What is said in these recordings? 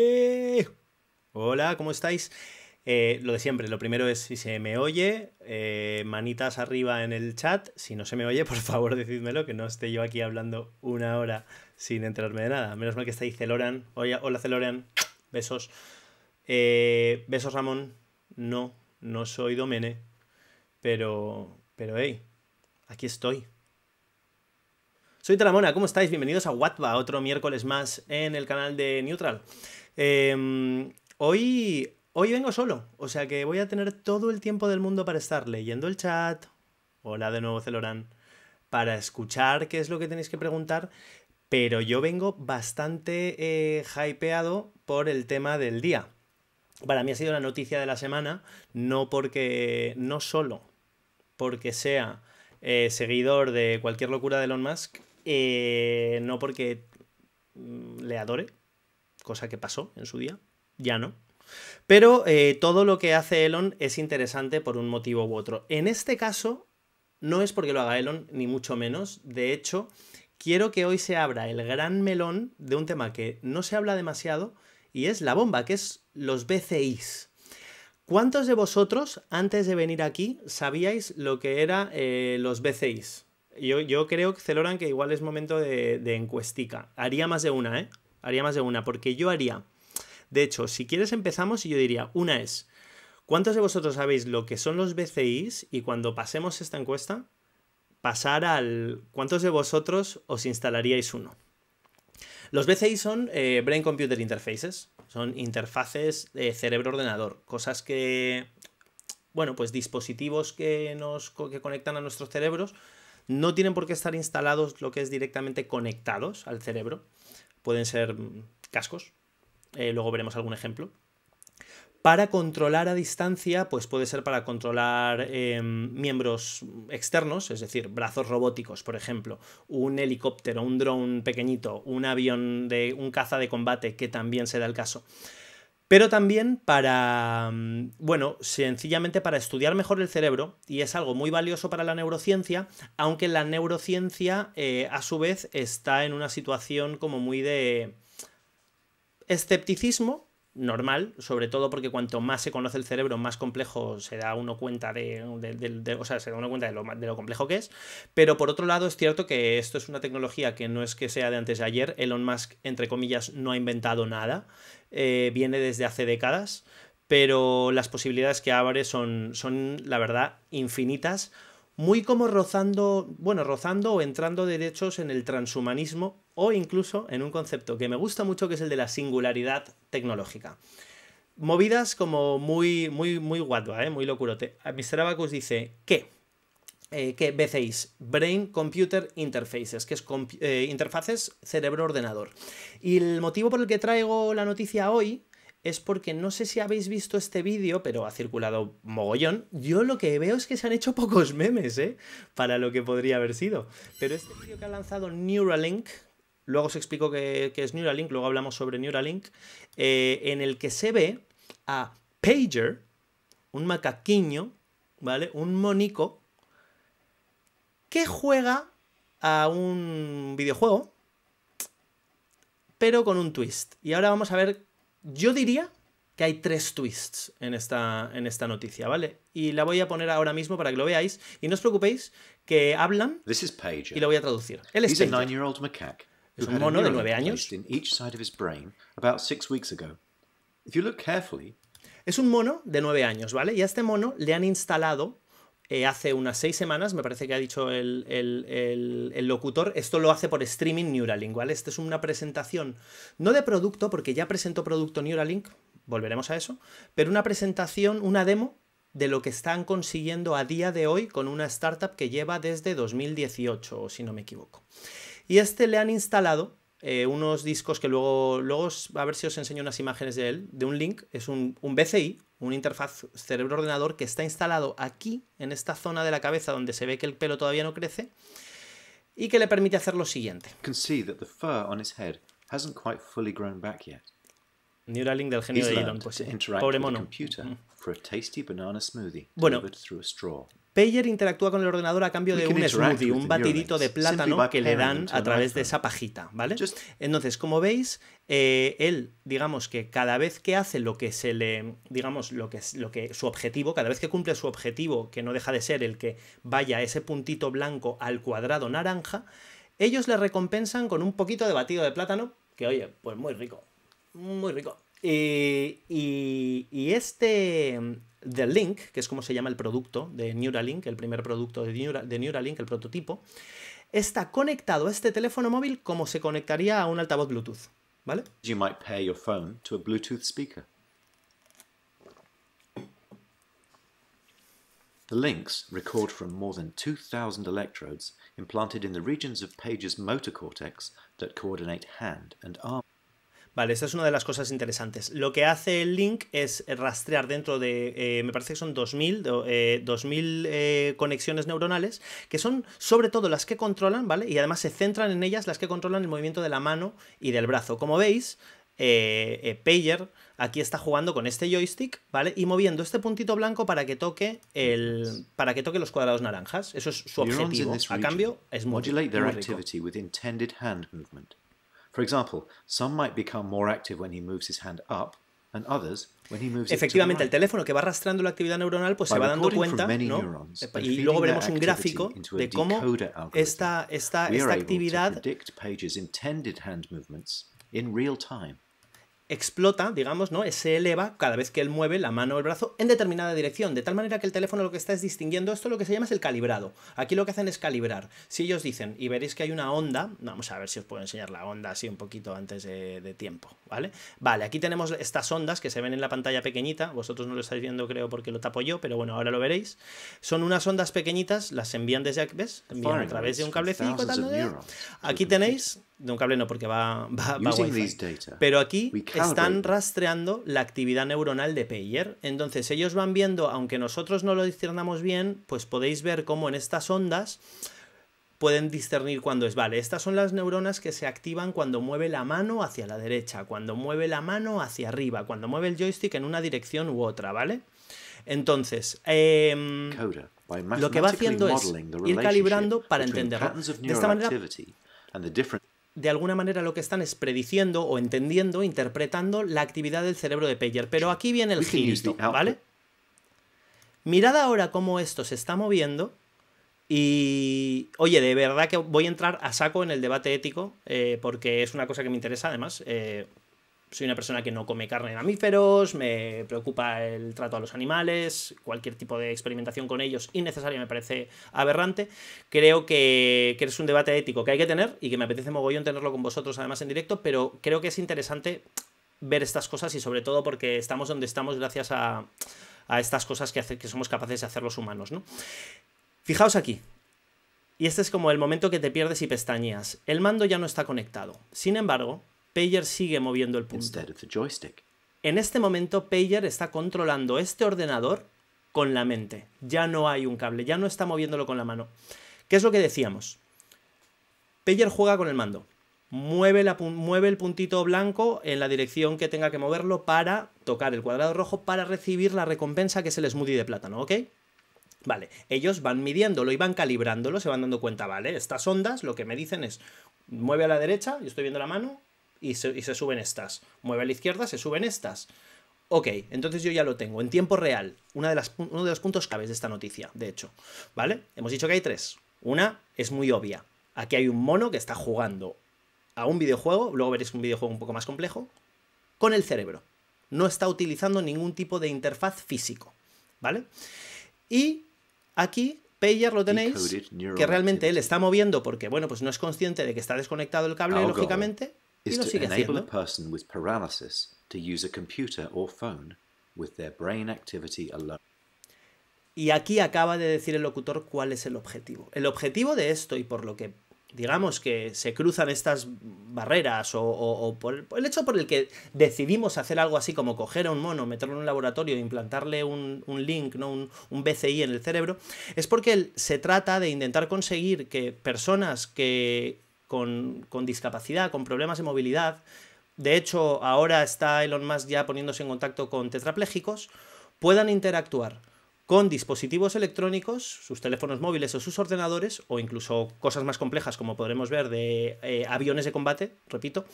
Eh, hola, ¿cómo estáis? Eh, lo de siempre, lo primero es si se me oye, eh, manitas arriba en el chat. Si no se me oye, por favor decídmelo, que no esté yo aquí hablando una hora sin enterarme de nada. Menos mal que estáis Celoran. Hola Celoran, besos. besos Ramón. No, no soy Domene, pero, pero hey, aquí estoy. Soy tramona ¿cómo estáis? Bienvenidos a Watba, otro miércoles más en el canal de Neutral. Em, hoy, hoy vengo solo, o sea que voy a tener todo el tiempo del mundo para estar leyendo el chat. Hola de nuevo, Celorán. Para escuchar qué es lo que tenéis que preguntar. Pero yo vengo bastante eh, hypeado por el tema del día. Para mí ha sido la noticia de la semana, no porque. no solo porque sea eh, seguidor de cualquier locura de Elon Musk, eh, no porque mm, le adore, cosa que pasó en su día, ya no. Pero eh, todo lo que hace Elon es interesante por un motivo u otro. En este caso, no es porque lo haga Elon, ni mucho menos. De hecho, quiero que hoy se abra el gran melón de un tema que no se habla demasiado y es la bomba, que es los BCIs. ¿Cuántos de vosotros, antes de venir aquí, sabíais lo que eran eh, los BCIs? Yo, yo creo, Celoran, que igual es momento de, de encuestica. Haría más de una, ¿eh? haría más de una, porque yo haría... De hecho, si quieres empezamos y yo diría, una es, ¿cuántos de vosotros sabéis lo que son los BCIs y cuando pasemos esta encuesta, pasar al cuántos de vosotros os instalaríais uno? Los BCI son eh, Brain Computer Interfaces, son interfaces de cerebro-ordenador, cosas que, bueno, pues dispositivos que nos que conectan a nuestros cerebros no tienen por qué estar instalados lo que es directamente conectados al cerebro, pueden ser mm, cascos, eh, luego veremos algún ejemplo. Para controlar a distancia, pues puede ser para controlar em, miembros externos, es decir, brazos robóticos, por ejemplo, un helicóptero, un dron pequeñito, un avión de un caza de combate, que también se da el caso pero también para, mm, bueno, sencillamente para estudiar mejor el cerebro, y es algo muy valioso para la neurociencia, aunque la neurociencia eh, a su vez está en una situación como muy de escepticismo normal, sobre todo porque cuanto más se conoce el cerebro, más complejo se da uno cuenta de, cuenta lo, de lo, complejo que es. Pero por otro lado, es cierto que esto es una tecnología que no es que sea de antes de ayer. Elon Musk, entre comillas, no ha inventado nada. Eh, viene desde hace décadas. Pero las posibilidades que abre son, son la verdad, infinitas muy como rozando, bueno, rozando o entrando derechos en el transhumanismo o incluso en un concepto que me gusta mucho que es el de la singularidad tecnológica. Movidas como muy, muy, muy guatua, ¿eh? muy locurote. Ah, Mr. Abacus dice qué eh, qué que Brain Computer Interfaces, que es eh, interfaces cerebro-ordenador. Y el motivo por el que traigo la noticia hoy es porque no sé si habéis visto este vídeo, pero ha circulado mogollón. Yo lo que veo es que se han hecho pocos memes, ¿eh? Para lo que podría haber sido. Pero este vídeo que ha lanzado Neuralink, luego os explico qué, es Neuralink, luego hablamos sobre Neuralink, eh, en el que se ve a Pager, un macaquiño, ¿vale? Un monico que juega a un videojuego, pero con un twist. Y ahora vamos a ver yo diría que hay tres twists en esta, en esta noticia, ¿vale? Y la voy a poner ahora mismo para que lo veáis. Y no os preocupéis que hablan y lo voy a traducir. Él es Es un mono de nueve años. Es un mono de nueve años, ¿vale? Y a este mono le han instalado eh, hace unas seis semanas, me parece que ha dicho el, locutor, esto lo hace por streaming Neuralink, ¿vale? Esta es una presentación, no de producto, porque ya presentó producto Neuralink, volveremos a eso, pero una presentación, una demo de lo que están consiguiendo a día de hoy con una startup que lleva desde 2018, si no me equivoco. Y este le han instalado eh, unos discos que luego, luego, a ver si os enseño unas imágenes de él, de un link, es un, un BCI, una interfaz cerebro-ordenador que está instalado aquí, en esta zona de la cabeza donde se ve que el pelo todavía no crece, y que le permite hacer lo siguiente. Neuralink del genio de Elon, pues Pobre mono. Bueno, Payer interactúa con el ordenador a cambio de un smoothie, un batidito de plátano que le dan a través de esa pajita, ¿vale? Entonces, como veis, eh, él, digamos que cada vez que hace lo que se le, digamos, lo que, es, lo que su objetivo, cada vez que cumple su objetivo, que no deja de ser el que vaya ese puntito blanco al cuadrado naranja, ellos le recompensan con un poquito de batido de plátano, que oye, pues muy rico, muy rico. y, este, The Link, que es como se llama el producto de Neuralink, el primer producto de, Neural, de Neuralink, el prototipo, está conectado a este teléfono móvil como se conectaría a un altavoz Bluetooth, ¿vale? You might pair your phone to a Bluetooth speaker. The links record from more than 2,000 electrodes implanted in the regions of Page's motor cortex that coordinate hand and arm. Vale, esta es una de las cosas interesantes. Lo que hace el link es rastrear dentro de, eh, me parece que son 2000, eh, eh, conexiones neuronales, que son sobre todo las que controlan, ¿vale? Y además se centran en ellas las que controlan el movimiento de la mano y del brazo. Como veis, Payer aquí está jugando con este joystick, ¿vale? Y moviendo este puntito blanco para que toque el para que toque los cuadrados naranjas. Eso es su objetivo. A cambio es muy, hand movement For example, some might become more active when he moves his hand up and others when he moves Efectivamente, el teléfono que va arrastrando la actividad neuronal pues se va dando cuenta ¿no? y luego veremos un gráfico de cómo esta, esta, esta actividad in real time explota, digamos, ¿no? Se eleva cada vez que él mueve la mano o el brazo en determinada dirección, de tal manera que el teléfono lo que está es distinguiendo, esto lo que se llama es el calibrado. Aquí lo que hacen es calibrar. Si ellos dicen, y veréis que hay una onda, vamos a ver si os puedo enseñar la onda así un poquito antes de, tiempo, ¿vale? Vale, aquí tenemos estas ondas que se ven en la pantalla pequeñita, vosotros no lo estáis viendo creo porque lo tapo yo, pero bueno, ahora lo veréis. Son unas ondas pequeñitas, las envían desde, ¿ves? Envían a través de un cablecito, Aquí tenéis de un cable no, porque va, va, va Pero aquí están rastreando la actividad neuronal de Payer. Entonces ellos van viendo, aunque nosotros no lo discernamos bien, pues podéis ver cómo en estas ondas pueden discernir cuándo es, vale, estas son las neuronas que se activan cuando mueve la mano hacia la derecha, cuando mueve la mano hacia arriba, cuando mueve el joystick en una dirección u otra, ¿vale? Entonces, em, lo que va haciendo es ir calibrando para entenderlo. De esta manera, de alguna manera lo que están es prediciendo o entendiendo, interpretando la actividad del cerebro de Peyer. Pero aquí viene el giro ah, ¿vale? Mirad ahora cómo esto se está moviendo y, oye, de verdad que voy a entrar a saco en el debate ético eh, porque es una cosa que me interesa además. Eh, soy una persona que no come carne de mamíferos, me preocupa el trato a los animales, cualquier tipo de experimentación con ellos innecesaria me parece aberrante. Creo que, que, es un debate ético que hay que tener y que me apetece mogollón tenerlo con vosotros además en directo, pero creo que es interesante ver estas cosas y sobre todo porque estamos donde estamos gracias a, estas cosas que, que somos capaces de hacer los humanos. ¿no? Fijaos aquí, y este es como el momento que te pierdes y pestañas. El mando ya no está conectado. Sin embargo, Pager sigue moviendo el punto. En este momento, Payer está controlando este ordenador con la mente. Ya no hay un cable, ya no está moviéndolo con la mano. ¿Qué es lo que decíamos? Pager juega con el mando. Mueve, mueve, el puntito blanco en la dirección que tenga que moverlo para tocar el cuadrado rojo para recibir la recompensa que es el smoothie de plátano, ¿ok? Vale, ellos van midiéndolo y van calibrándolo, se van dando cuenta, vale, estas ondas lo que me dicen es mueve a la derecha, yo estoy viendo la mano, y se, suben estas. Mueve a la izquierda, se suben estas. Ok, entonces yo ya lo tengo en tiempo real. Una de las, uno de los puntos claves de esta noticia, de hecho. ¿Vale? Hemos dicho que hay tres. Una es muy obvia. Aquí hay un mono que está jugando a un videojuego, luego veréis un videojuego un poco más complejo, con el cerebro. No está utilizando ningún tipo de interfaz físico. ¿Vale? Y aquí Payer lo tenéis, que realmente él está moviendo porque, bueno, pues no es consciente de que está desconectado el cable, lógicamente, y aquí acaba de decir el locutor cuál es el objetivo. El objetivo de esto, y por lo que digamos que se cruzan estas barreras o, el, hecho por el que decidimos hacer algo así como coger a un mono, meterlo en un laboratorio e implantarle un, link, ¿no? un, BCI en el cerebro, es porque se trata de intentar conseguir que personas que con, discapacidad, con problemas de movilidad. De hecho, ahora está Elon Musk ya poniéndose en contacto con tetraplégicos, puedan interactuar con dispositivos electrónicos, sus teléfonos móviles o sus ordenadores, o incluso cosas más complejas como podremos ver de eh, aviones de combate, repito,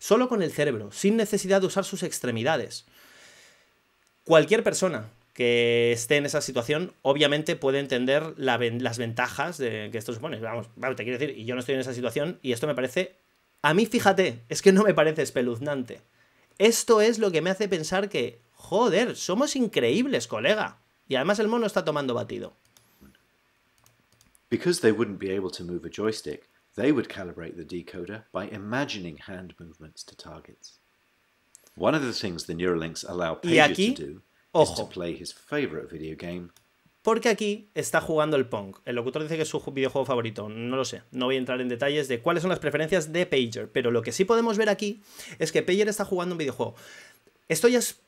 solo con el cerebro, sin necesidad de usar sus extremidades. Cualquier persona que esté en esa situación, obviamente puede entender las ventajas de que esto supone. Vamos, te quiero decir, y yo no estoy en esa situación y esto me parece... A mí, fíjate, es que no me parece espeluznante. Esto es lo que me hace pensar que, joder, somos increíbles, colega. Y además el mono está tomando batido. Because they wouldn't be able to move a joystick, they would calibrate the decoder by imagining hand movements to targets. aquí, porque aquí está jugando el Pong. El locutor dice que es su videojuego favorito. No lo sé. No voy a entrar en detalles de cuáles son las preferencias de Pager. Pero lo que sí podemos ver aquí es que Pager está jugando un videojuego. Esto ya es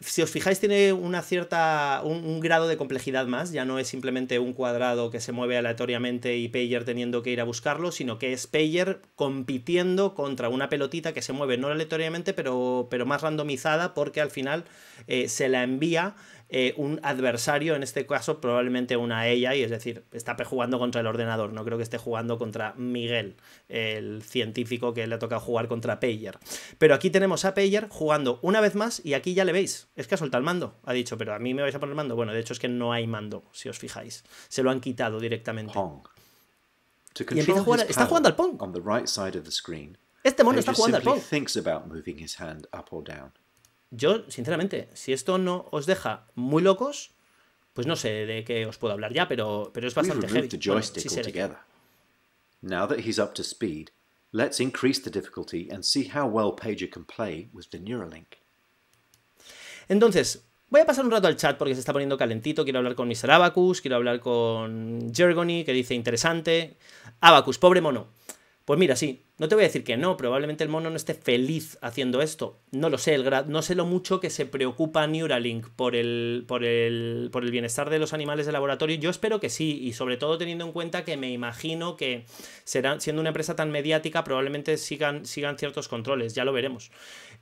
si os fijáis, tiene una cierta. Un, grado de complejidad más. Ya no es simplemente un cuadrado que se mueve aleatoriamente y Payer teniendo que ir a buscarlo, sino que es Payer compitiendo contra una pelotita que se mueve no aleatoriamente, pero, pero más randomizada, porque al final eh, se la envía eh, un adversario, en este caso probablemente una ella y es decir, está jugando contra el ordenador, no creo que esté jugando contra Miguel, el científico que le ha tocado jugar contra Payer. Pero aquí tenemos a Payer jugando una vez más y aquí ya le veis, es que ha soltado el mando, ha dicho, pero a mí me vais a poner el mando. Bueno, de hecho es que no hay mando, si os fijáis, se lo han quitado directamente. está jugando al Pong. este mono está jugando al Pong yo, sinceramente, si esto no os deja muy locos, pues no sé de qué os puedo hablar ya, pero, pero es bastante heavy. Entonces, voy a pasar un rato al chat porque se está poniendo calentito. Quiero hablar con Mr. Abacus, quiero hablar con Jergony, que dice interesante. Abacus, pobre mono. Pues mira, sí, no te voy a decir que no, probablemente el mono no esté feliz haciendo esto. No lo sé, no sé lo mucho que se preocupa Neuralink por el, por, el, por el bienestar de los animales de laboratorio. Yo espero que sí, y sobre todo teniendo en cuenta que me imagino que siendo una empresa tan mediática, probablemente sigan, sigan ciertos controles, ya lo veremos.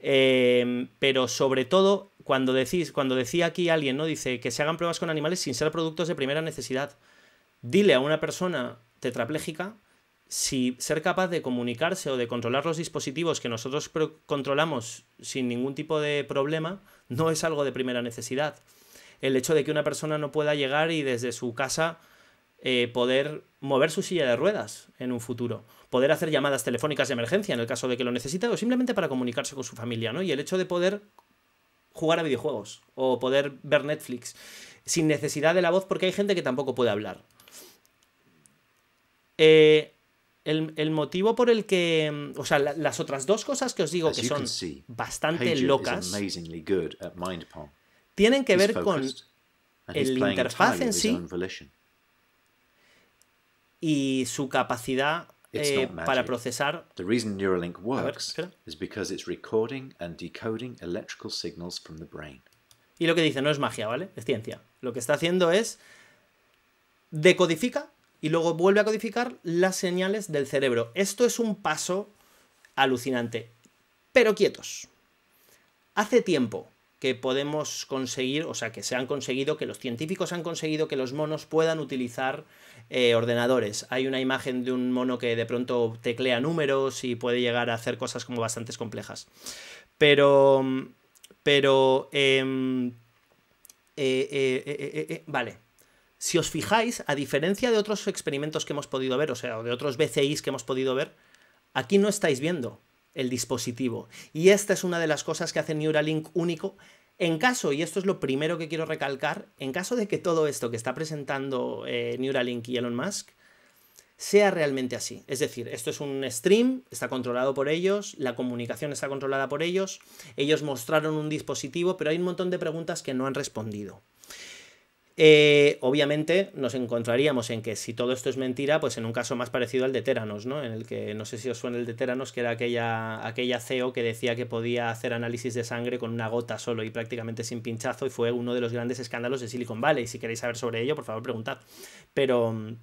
Eh, pero sobre todo, cuando decís, cuando decía aquí alguien, ¿no? Dice que se hagan pruebas con animales sin ser productos de primera necesidad. Dile a una persona tetraplégica si ser capaz de comunicarse o de controlar los dispositivos que nosotros controlamos sin ningún tipo de problema no es algo de primera necesidad. El hecho de que una persona no pueda llegar y desde su casa eh, poder mover su silla de ruedas en un futuro, poder hacer llamadas telefónicas de emergencia en el caso de que lo necesite o simplemente para comunicarse con su familia, ¿no? Y el hecho de poder jugar a videojuegos o poder ver Netflix sin necesidad de la voz porque hay gente que tampoco puede hablar. Eh, el, motivo por el que. Mm, o sea, las otras dos cosas que os digo que son bastante locas. Tienen que ver con el interfaz en sí y su capacidad eh, para procesar. Y lo que dice no es magia, ¿vale? Es ciencia. Lo que está haciendo es decodifica y luego vuelve a codificar las señales del cerebro. Esto es un paso alucinante, pero quietos. Hace tiempo que podemos conseguir, o sea, que se han conseguido, que los científicos han conseguido que los monos puedan utilizar eh, ordenadores. Hay una imagen de un mono que de pronto teclea números y puede llegar a hacer cosas como bastante complejas. Pero, pero, em, eh, eh, vale, si os fijáis, a diferencia de otros experimentos que hemos podido ver, o sea, de otros BCIs que hemos podido ver, aquí no estáis viendo el dispositivo. Y esta es una de las cosas que hace Neuralink único. En caso, y esto es lo primero que quiero recalcar, en caso de que todo esto que está presentando eh, Neuralink y Elon Musk sea realmente así. Es decir, esto es un stream, está controlado por ellos, la comunicación está controlada por ellos, ellos mostraron un dispositivo, pero hay un montón de preguntas que no han respondido. Eh, obviamente nos encontraríamos en que si todo esto es mentira, pues en un caso más parecido al de Teranos, ¿no? En el que no sé si os suena el de Teranos, que era aquella, aquella CEO que decía que podía hacer análisis de sangre con una gota solo y prácticamente sin pinchazo, y fue uno de los grandes escándalos de Silicon Valley. Si queréis saber sobre ello, por favor preguntad. Pero.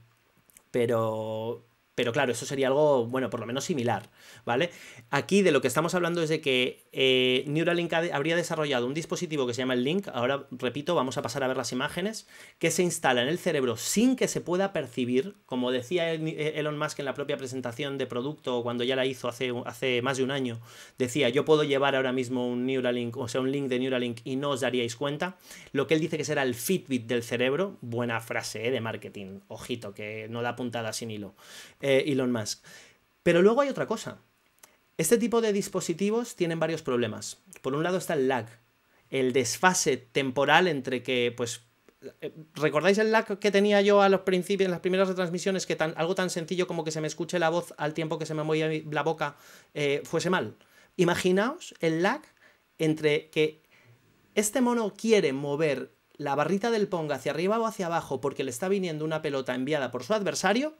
Pero. Pero claro, eso sería algo, bueno, por lo menos similar, ¿vale? Aquí de lo que estamos hablando es de que eh, Neuralink habría desarrollado un dispositivo que se llama el Link, ahora repito, vamos a pasar a ver las imágenes, que se instala en el cerebro sin que se pueda percibir, como decía eh, Elon Musk en la propia presentación de producto, cuando ya la hizo hace, hace más de un año, decía, yo puedo llevar ahora mismo un Neuralink, o sea, un link de Neuralink y no os daríais cuenta, lo que él dice que será el Fitbit del cerebro, buena frase eh, de marketing, ojito, que no da puntada sin hilo. Eh, Elon Musk. Pero luego hay otra cosa. Este tipo de dispositivos tienen varios problemas. Por un lado está el lag, el desfase temporal entre que, pues, eh, ¿Recordáis el lag que tenía yo a los principios, en las primeras transmisiones que tan, algo tan sencillo como que se me escuche la voz al tiempo que se me movía la boca eh, fuese mal? Imaginaos el lag entre que este mono quiere mover la barrita del Pong hacia arriba o hacia abajo porque le está viniendo una pelota enviada por su adversario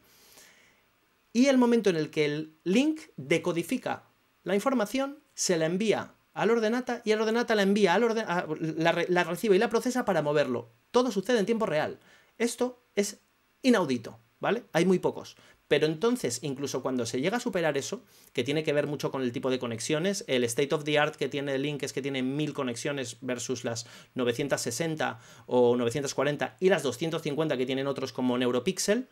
y el momento en el que el link decodifica la información, se la envía al ordenata y el ordenata la envía al la, recibe y la procesa para moverlo. Todo sucede en tiempo real. Esto es inaudito, ¿vale? Hay muy pocos. Pero entonces, incluso cuando se llega a superar eso, que tiene que ver mucho con el tipo de conexiones, el state of the art que tiene Link es que tiene mil conexiones versus las 960 o 940 y las 250 que tienen otros como Neuropixel,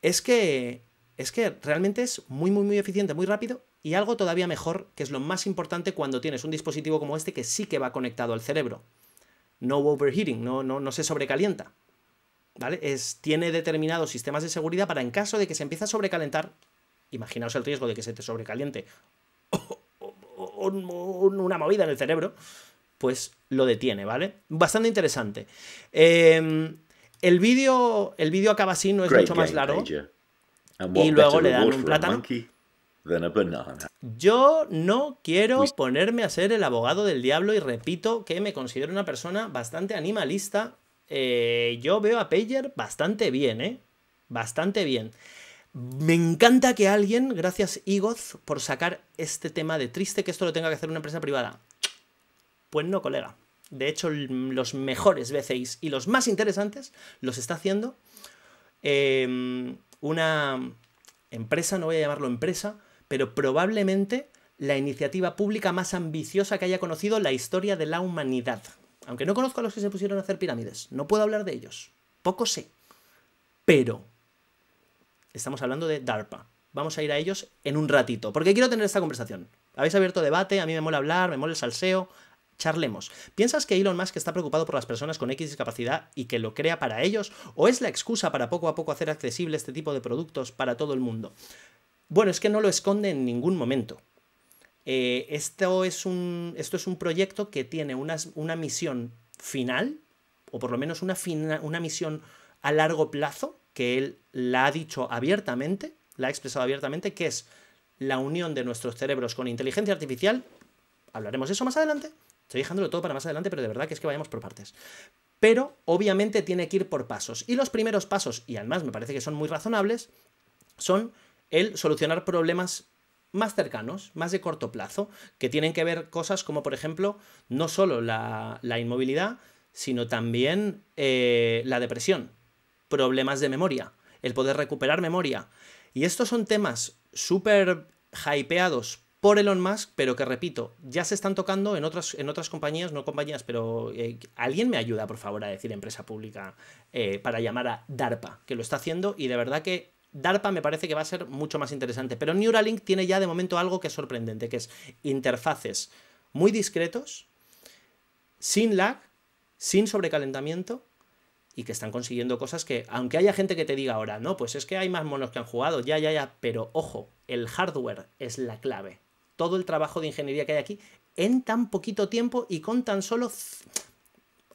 es que es que realmente es muy, muy, muy eficiente, muy rápido y algo todavía mejor, que es lo más importante cuando tienes un dispositivo como este que sí que va conectado al cerebro. No overheating, no, no, no se sobrecalienta. ¿Vale? Es, tiene determinados sistemas de seguridad para en caso de que se empiece a sobrecalentar, imaginaos el riesgo de que se te sobrecaliente una movida en el cerebro, pues lo detiene, ¿vale? Bastante interesante. Em, el vídeo el acaba así, no es mucho más largo y luego le dan un plátano. Yo no quiero ponerme a ser el abogado del diablo y repito que me considero una persona bastante animalista. Eh, yo veo a Pager bastante bien, ¿eh? Bastante bien. Me encanta que alguien, gracias Igoz, por sacar este tema de triste que esto lo tenga que hacer una empresa privada. Pues no, colega. De hecho, los mejores BCIs y los más interesantes los está haciendo. Eh, una mm, empresa, no voy a llamarlo empresa, pero probablemente la iniciativa pública más ambiciosa que haya conocido la historia de la humanidad. Aunque no conozco a los que se pusieron a hacer pirámides, no puedo hablar de ellos, poco sé. Pero estamos hablando de DARPA. Vamos a ir a ellos en un ratito, porque quiero tener esta conversación. Habéis abierto debate, a mí me mola hablar, me mola el salseo, Charlemos. ¿Piensas que Elon Musk está preocupado por las personas con X discapacidad y que lo crea para ellos? ¿O es la excusa para poco a poco hacer accesible este tipo de productos para todo el mundo? Bueno, es que no lo esconde en ningún momento. Eh, esto, es un, esto, es un, proyecto que tiene una, una misión final, o por lo menos una, una misión a largo plazo, que él la ha dicho abiertamente, la ha expresado abiertamente, que es la unión de nuestros cerebros con inteligencia artificial, hablaremos de eso más adelante, Estoy dejándolo todo para más adelante, pero de verdad que es que vayamos por partes. Pero obviamente tiene que ir por pasos. Y los primeros pasos, y además me parece que son muy razonables, son el solucionar problemas más cercanos, más de corto plazo, que tienen que ver cosas como, por ejemplo, no solo la, inmovilidad, sino también eh, la depresión, problemas de memoria, el poder recuperar memoria. Y estos son temas súper hypeados por Elon Musk, pero que repito, ya se están tocando en otras, en otras compañías, no compañías, pero eh, alguien me ayuda, por favor, a decir empresa pública eh, para llamar a DARPA, que lo está haciendo y de verdad que DARPA me parece que va a ser mucho más interesante. Pero Neuralink tiene ya de momento algo que es sorprendente, que es interfaces muy discretos, sin lag, sin sobrecalentamiento y que están consiguiendo cosas que, aunque haya gente que te diga ahora, no, pues es que hay más monos que han jugado, ya, ya, ya, pero ojo, el hardware es la clave todo el trabajo de ingeniería que hay aquí en tan poquito tiempo y con tan solo...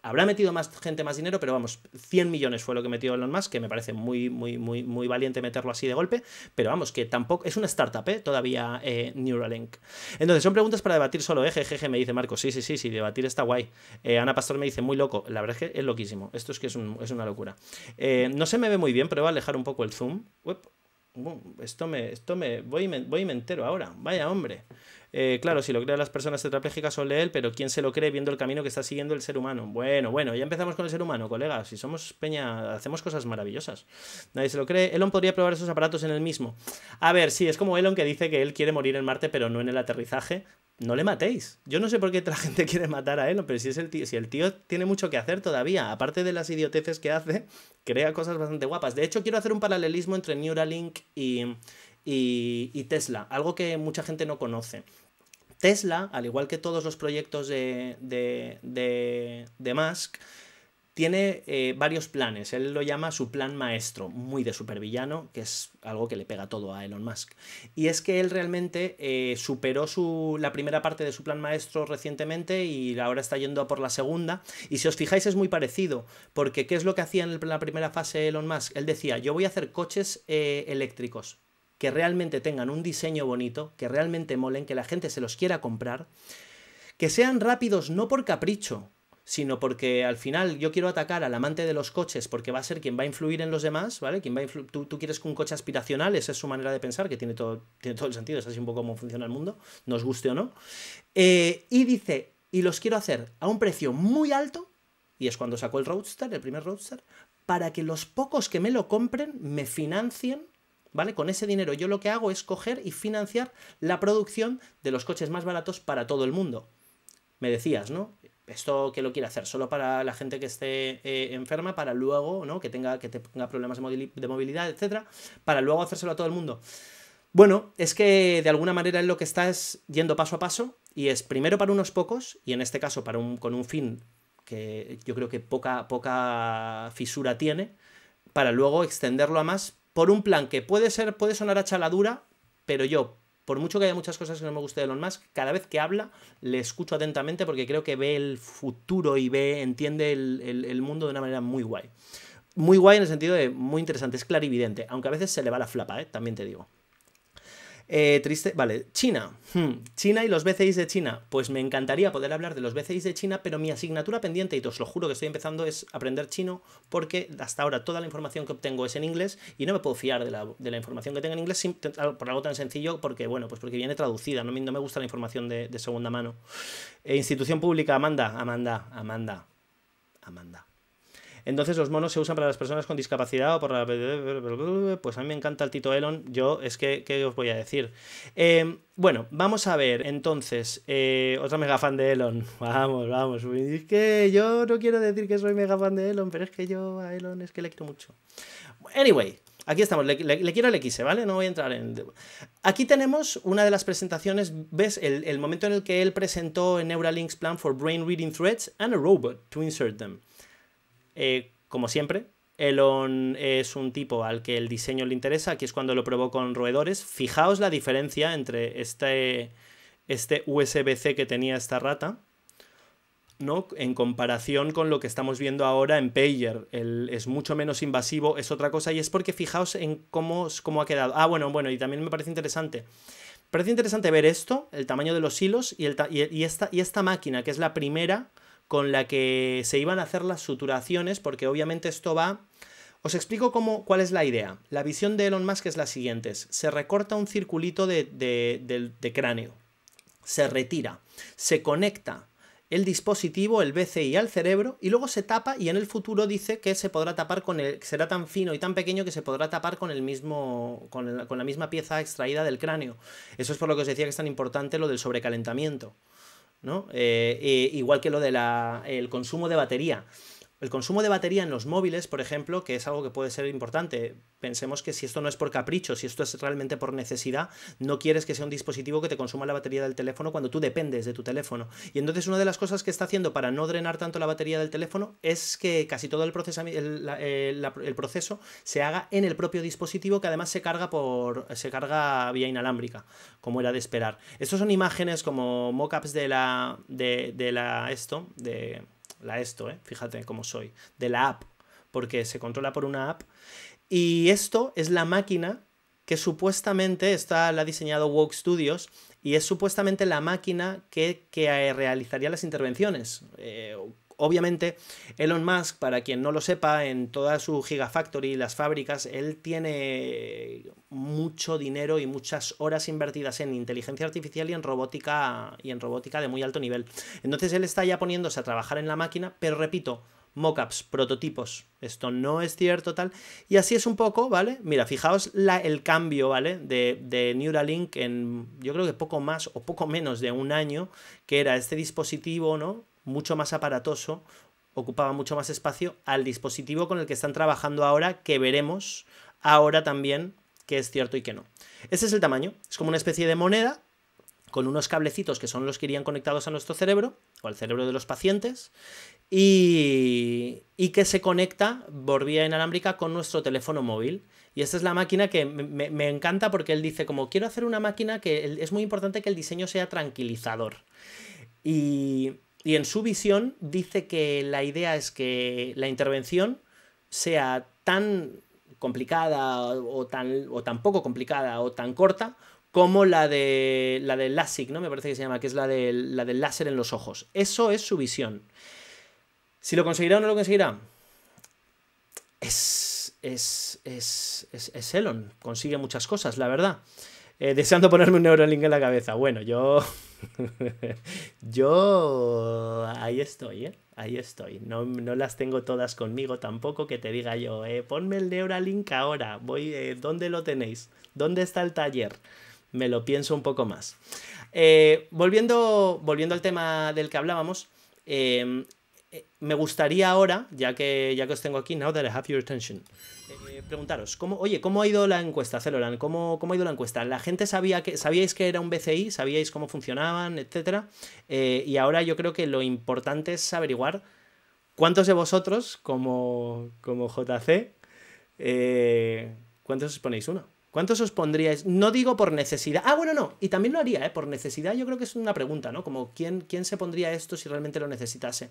Habrá metido más gente, más dinero, pero vamos, 100 millones fue lo que metió Elon Musk, que me parece muy, muy, muy, muy valiente meterlo así de golpe, pero vamos, que tampoco es una startup, ¿eh? Todavía eh, Neuralink. Entonces, son preguntas para debatir solo, ¿eh? me dice Marco. Sí, sí, sí, sí, debatir está guay. Eh, Ana Pastor me dice, muy loco. La verdad es que es loquísimo. Esto es que es, es una locura. Eh, no se me ve muy bien, pero voy a alejar un poco el zoom esto me, voy, me, voy y me entero ahora, vaya hombre. Eh, claro, si lo creen las personas tetrapléjicas o él, pero ¿quién se lo cree viendo el camino que está siguiendo el ser humano? Bueno, bueno, ya empezamos con el ser humano, colega. Si somos peña, hacemos cosas maravillosas. Nadie se lo cree. Elon podría probar esos aparatos en el mismo. A ver, sí, es como Elon que dice que él quiere morir en Marte, pero no en el aterrizaje no le matéis. Yo no sé por qué la gente quiere matar a él pero si, es el tío, si el tío tiene mucho que hacer todavía, aparte de las idioteces que hace, crea cosas bastante guapas. De hecho, quiero hacer un paralelismo entre Neuralink y, y, y Tesla, algo que mucha gente no conoce. Tesla, al igual que todos los proyectos de, de, de, de Musk, tiene eh, varios planes. Él lo llama su plan maestro, muy de supervillano, que es algo que le pega todo a Elon Musk. Y es que él realmente eh, superó su, la primera parte de su plan maestro recientemente y ahora está yendo a por la segunda. Y si os fijáis es muy parecido, porque ¿qué es lo que hacía en la primera fase Elon Musk? Él decía, yo voy a hacer coches eh, eléctricos que realmente tengan un diseño bonito, que realmente molen, que la gente se los quiera comprar, que sean rápidos no por capricho, sino porque al final yo quiero atacar al amante de los coches porque va a ser quien va a influir en los demás, ¿vale? Quien va tú, tú, quieres que un coche aspiracional, esa es su manera de pensar, que tiene todo, tiene todo el sentido, es así un poco como funciona el mundo, nos guste o no. Eh, y dice, y los quiero hacer a un precio muy alto, y es cuando sacó el Roadster, el primer Roadster, para que los pocos que me lo compren me financien ¿vale? Con ese dinero yo lo que hago es coger y financiar la producción de los coches más baratos para todo el mundo. Me decías, ¿no? esto que lo quiere hacer solo para la gente que esté eh, enferma, para luego, ¿no? Que tenga, que tenga problemas de, movilidad, etcétera, para luego hacérselo a todo el mundo. Bueno, es que de alguna manera es lo que está es yendo paso a paso y es primero para unos pocos y en este caso para un, con un fin que yo creo que poca, poca fisura tiene, para luego extenderlo a más por un plan que puede ser, puede sonar a chaladura, pero yo por mucho que haya muchas cosas que no me guste de Elon Musk, cada vez que habla le escucho atentamente porque creo que ve el futuro y ve, entiende el, mundo de una manera muy guay. Muy guay en el sentido de muy interesante, es clarividente, aunque a veces se le va la flapa, ¿eh? también te digo. Eh, triste, vale, China. Hmm, China y los BCIs de China. Pues me encantaría poder hablar de los BCIs de China, pero mi asignatura pendiente, y te os lo juro que estoy empezando, es aprender chino, porque hasta ahora toda la información que obtengo es en inglés y no me puedo fiar de la, información que tengo en inglés por algo tan sencillo, porque bueno, pues porque viene traducida, no, no me gusta la información de, segunda mano. Eh, institución pública, Amanda, Amanda, Amanda, Amanda. Entonces los monos se usan para las personas con discapacidad o por la... Pues a mí me encanta el Tito Elon, yo es que, ¿qué os voy a decir? Em, bueno, vamos a ver entonces, eh, otra mega fan de Elon, vamos, vamos, es que yo no quiero decir que soy mega fan de Elon, pero es que yo a Elon es que le quiero mucho. Anyway, Aquí estamos, le, quiero el X, ¿vale? No voy a entrar en. Aquí tenemos una de las presentaciones, ¿ves? El, momento en el que él presentó Neuralinks Plan for Brain Reading Threads and a Robot to Insert Them. Eh, como siempre, Elon es un tipo al que el diseño le interesa. Aquí es cuando lo probó con roedores. Fijaos la diferencia entre este, este USB-C que tenía esta rata. ¿no? En comparación con lo que estamos viendo ahora en Pager. es mucho menos invasivo, es otra cosa, y es porque fijaos en cómo, cómo ha quedado. Ah, bueno, bueno, y también me parece interesante. Parece interesante ver esto, el tamaño de los hilos y, el, esta, y esta máquina, que es la primera con la que se iban a hacer las suturaciones, porque obviamente esto va... Os explico cómo, cuál es la idea. La visión de Elon Musk es la siguiente. Se recorta un circulito de, cráneo, se retira, se conecta el dispositivo, el BCI al cerebro y luego se tapa y en el futuro dice que se podrá tapar con el, será tan fino y tan pequeño que se podrá tapar con el mismo, con la misma pieza extraída del cráneo. Eso es por lo que os decía que es tan importante lo del sobrecalentamiento. ¿no? Eh, eh, igual que lo del el consumo de batería. El consumo de batería en los móviles, por ejemplo, que es algo que puede ser importante. Pensemos que si esto no es por capricho, si esto es realmente por necesidad, no quieres que sea un dispositivo que te consuma la batería del teléfono cuando tú dependes de tu teléfono. Y entonces una de las cosas que está haciendo para no drenar tanto la batería del teléfono es que casi todo el, eh, proceso se haga en el propio dispositivo que además se carga por se carga vía inalámbrica, como era de esperar. Estos son imágenes como mockups de la de, de la esto de la esto, ¿eh? fíjate cómo soy, de la app, porque se controla por una app. Y esto es la máquina que supuestamente está, la ha diseñado Woke Studios y es supuestamente la máquina que, que realizaría las intervenciones. Eh, Obviamente, Elon Musk, para quien no lo sepa, en toda su Gigafactory, las fábricas, él tiene mucho dinero y muchas horas invertidas en inteligencia artificial y en robótica y en robótica de muy alto nivel. Entonces él está ya poniéndose a trabajar en la máquina, pero repito, mockups, prototipos. Esto no es cierto, tal. Y así es un poco, ¿vale? Mira, fijaos el cambio, ¿vale? De, de, Neuralink en, yo creo que poco más o poco menos de un año, que era este dispositivo, ¿no? mucho más aparatoso, ocupaba mucho más espacio al dispositivo con el que están trabajando ahora, que veremos ahora también que es cierto y que no. Ese es el tamaño, es como una especie de moneda con unos cablecitos que son los que irían conectados a nuestro cerebro o al cerebro de los pacientes y, que se conecta por vía inalámbrica con nuestro teléfono móvil. Y esta es la máquina que me, me, encanta porque él dice como quiero hacer una máquina que es muy importante que el diseño sea tranquilizador. Y y en su visión dice que la idea es que la intervención sea tan complicada o tan, o tan poco complicada o tan corta como la de la del LASIK, ¿no? Me parece que se llama, que es la, de, la del láser en los ojos. Eso es su visión. Si lo conseguirá o no lo conseguirá, es, es, es, es Elon. Consigue muchas cosas, la verdad. Eh, deseando ponerme un Neuralink en la cabeza. Bueno, yo yo ahí estoy, ¿eh? Ahí estoy. No, las tengo todas conmigo tampoco que te diga yo, eh, ponme el Neuralink ahora, voy, eh, ¿dónde lo tenéis? ¿Dónde está el taller? Me lo pienso un poco más. volviendo, volviendo al tema del que hablábamos, me gustaría ahora, ya que, ya que os tengo aquí, now that I have your attention, eh, preguntaros, ¿cómo, oye, ¿cómo ha ido la encuesta, Celoran? ¿Cómo, ¿Cómo, ha ido la encuesta? ¿La gente sabía que, sabíais que era un BCI? ¿Sabíais cómo funcionaban, etcétera? Eh, y ahora yo creo que lo importante es averiguar cuántos de vosotros, como, como JC, eh, ¿cuántos os ponéis uno? ¿Cuántos os pondríais? No digo por necesidad. Ah, bueno, no. Y también lo haría, ¿eh? Por necesidad yo creo que es una pregunta, ¿no? Como, ¿quién, quién se pondría esto si realmente lo necesitase?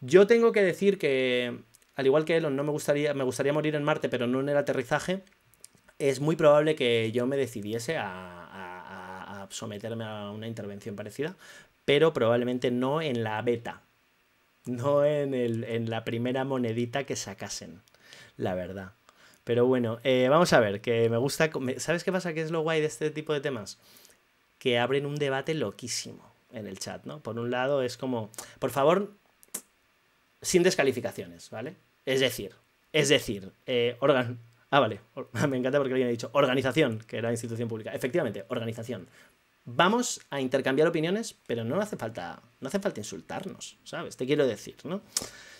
Yo tengo que decir que al igual que Elon, no me gustaría, me gustaría morir en Marte, pero no en el aterrizaje, es muy probable que yo me decidiese a, someterme a una intervención parecida, pero probablemente no en la beta, no en, la primera monedita que sacasen, la verdad. Pero bueno, eh, vamos a ver, que me gusta... ¿Sabes qué pasa? ¿Qué es lo guay de este tipo de temas? Que abren un debate loquísimo en el chat, ¿no? Por un lado es como, por favor, sin descalificaciones, ¿vale? Es decir, es decir, eh, Ah, vale, me encanta porque alguien ha dicho organización, que era institución pública. Efectivamente, organización. Vamos a intercambiar opiniones, pero no hace falta, no hace falta insultarnos, ¿sabes? Te quiero decir, ¿no?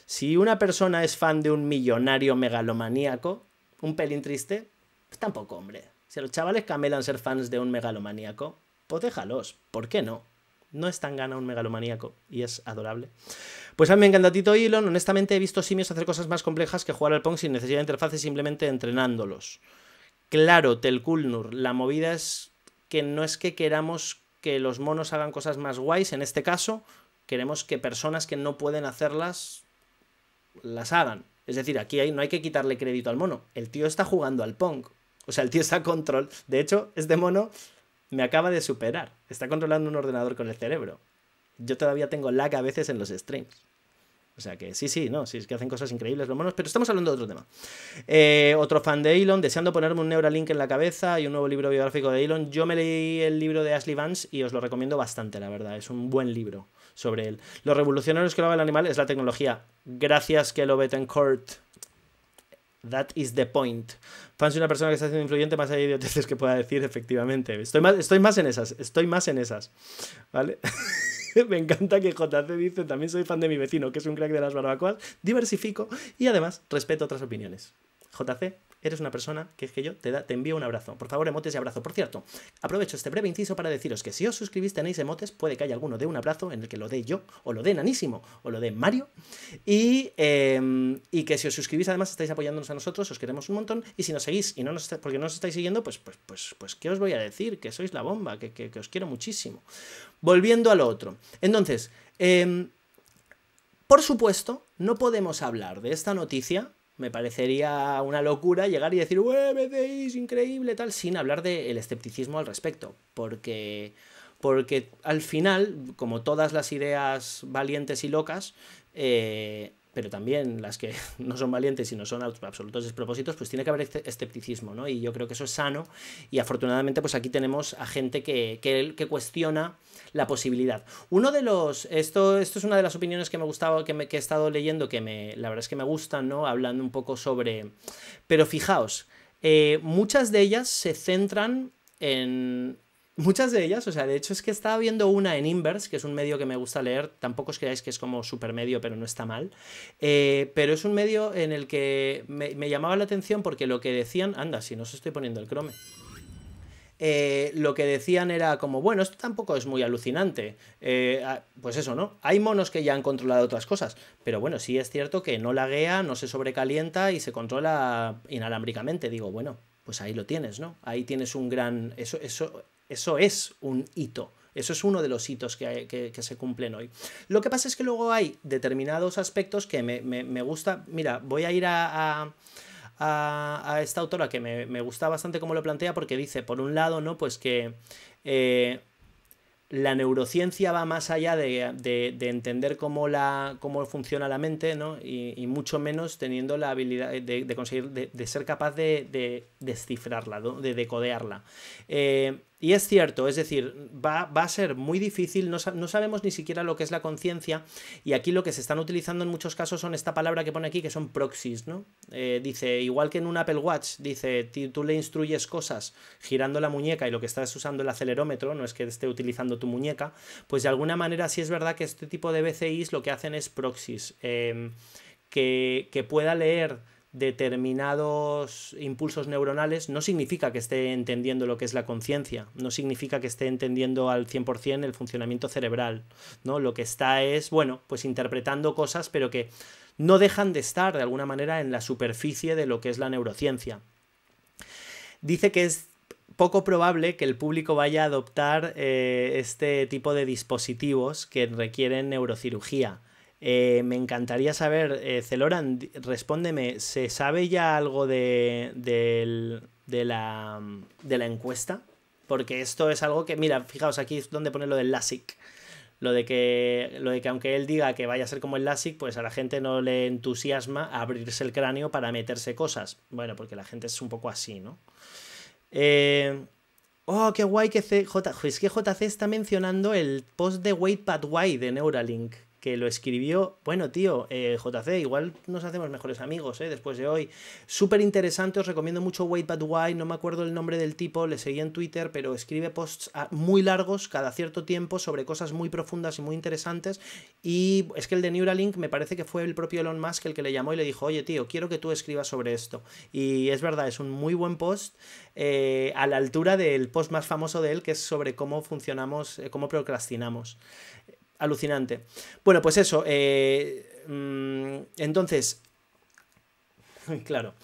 Si una persona es fan de un millonario megalomaníaco, un pelín triste, pues tampoco, hombre. Si los chavales camelan ser fans de un megalomaníaco, pues déjalos, ¿por qué no? No es tan gana un megalomaníaco y es adorable. Pues a mí me encanta Tito Elon, honestamente he visto simios hacer cosas más complejas que jugar al Pong sin necesidad de interfaces, simplemente entrenándolos. Claro, Telkulnur, la movida es que no es que queramos que los monos hagan cosas más guays, en este caso, queremos que personas que no pueden hacerlas las hagan. Es decir, aquí no hay que quitarle crédito al mono. El tío está jugando al Pong. O sea, el tío está control. De hecho, este mono me acaba de superar. Está controlando un ordenador con el cerebro yo todavía tengo lag a veces en los streams. O sea que sí, sí, no, sí, es que hacen cosas increíbles los monos, pero estamos hablando de otro tema. Eh, otro fan de Elon, deseando ponerme un Neuralink en la cabeza y un nuevo libro biográfico de Elon. Yo me leí el libro de Ashley Vance y os lo recomiendo bastante, la verdad, es un buen libro sobre él. Los revolucionarios que lo va el animal es la tecnología. Gracias, que lo court That is the point. Fans de una persona que está siendo influyente, más allá de idioteces que pueda decir, efectivamente. Estoy estoy más en esas, estoy más en esas. ¿Vale? me encanta que JC dice, también soy fan de mi vecino, que es un crack de las barbacoas, diversifico y además respeto otras opiniones. JC, eres una persona que es que yo te, da, te envío un abrazo. Por favor, emotes y abrazo. Por cierto, aprovecho este breve inciso para deciros que si os suscribís tenéis emotes, puede que haya alguno de un abrazo en el que lo dé yo, o lo dé Nanísimo, o lo dé Mario. Y, em, que si os suscribís además estáis apoyándonos a nosotros, os queremos un montón. Y si nos seguís y no nos, porque no os estáis siguiendo, pues, pues, pues, pues, ¿qué os voy a decir? Que sois la bomba, que, os quiero muchísimo. Volviendo a lo otro. Entonces, em, por supuesto, no podemos hablar de esta noticia me parecería una locura llegar y decir, me es increíble, tal, sin hablar del escepticismo al respecto, porque, porque al final, como todas las ideas valientes y locas, eh, pero también las que no son valientes y no son absolutos despropósitos, pues tiene que haber este escepticismo, ¿no? Y yo creo que eso es sano y afortunadamente pues aquí tenemos a gente que, que, cuestiona la posibilidad. Uno de los, esto, esto es una de las opiniones que me gustaba, que, que he estado leyendo, que la verdad es que me gustan, ¿no? Hablando un poco sobre, pero fijaos, eh, muchas de ellas se centran en muchas de ellas, o sea, de hecho es que estaba viendo una en Inverse, que es un medio que me gusta leer, tampoco os creáis que es como medio, pero no está mal, eh, pero es un medio en el que me, llamaba la atención porque lo que decían, anda, si no os estoy poniendo el crome. Eh, lo que decían era como, bueno, esto tampoco es muy alucinante. Eh, ah, pues eso, ¿no? Hay monos que ya han controlado otras cosas, pero bueno, sí es cierto que no laguea, no se sobrecalienta y se controla inalámbricamente. Digo, bueno, pues ahí lo tienes, ¿no? Ahí tienes un gran... Eso, eso, eso es un hito. Eso es uno de los hitos que, se cumplen hoy. Lo que pasa es que luego hay determinados aspectos que me, gusta. Mira, voy a ir a, a a, esta autora que me, gusta bastante como lo plantea porque dice, por un lado, ¿no? Pues que eh, la neurociencia va más allá de, entender cómo, la, cómo funciona la mente, ¿no? Y, mucho menos teniendo la habilidad de, conseguir, de, ser capaz de, descifrarla, de decodearla. Eh, y es cierto, es decir, va, va a ser muy difícil, no, sabemos ni siquiera lo que es la conciencia, y aquí lo que se están utilizando en muchos casos son esta palabra que pone aquí, que son proxies, ¿no? Eh, dice, igual que en un Apple Watch, dice, tú le instruyes cosas girando la muñeca y lo que estás usando el acelerómetro, no es que esté utilizando tu muñeca, pues de alguna manera sí es verdad que este tipo de BCIs lo que hacen es proxies, em, que, que pueda leer determinados impulsos neuronales no significa que esté entendiendo lo que es la conciencia, no significa que esté entendiendo al 100% el funcionamiento cerebral, ¿no? Lo que está es, bueno, pues interpretando cosas, pero que no dejan de estar de alguna manera en la superficie de lo que es la neurociencia. Dice que es poco probable que el público vaya a adoptar eh, este tipo de dispositivos que requieren neurocirugía eh, me encantaría saber, eh, Celoran, respóndeme, ¿se sabe ya algo de, la, de la encuesta? Porque esto es algo que, mira, fijaos aquí es donde pone lo del LASIK. Lo de, que, lo de que aunque él diga que vaya a ser como el lasic pues a la gente no le entusiasma abrirse el cráneo para meterse cosas. Bueno, porque la gente es un poco así, ¿no? Eh, oh, qué guay que Es que JC está mencionando el post de Wait de Neuralink, que lo escribió. Bueno, tío, eh, JC, igual nos hacemos mejores amigos eh, después de hoy. Súper interesante, os recomiendo mucho Wait But Why. No me acuerdo el nombre del tipo, le seguí en Twitter, pero escribe posts ah, muy largos cada cierto tiempo sobre cosas muy profundas y muy interesantes. Y es que el de Neuralink me parece que fue el propio Elon Musk el que le llamó y le dijo, oye, tío, quiero que tú escribas sobre esto. Y es verdad, es un muy buen post eh, a la altura del post más famoso de él, que es sobre cómo funcionamos, cómo procrastinamos alucinante. Bueno, pues eso. Eh, mm, entonces, claro.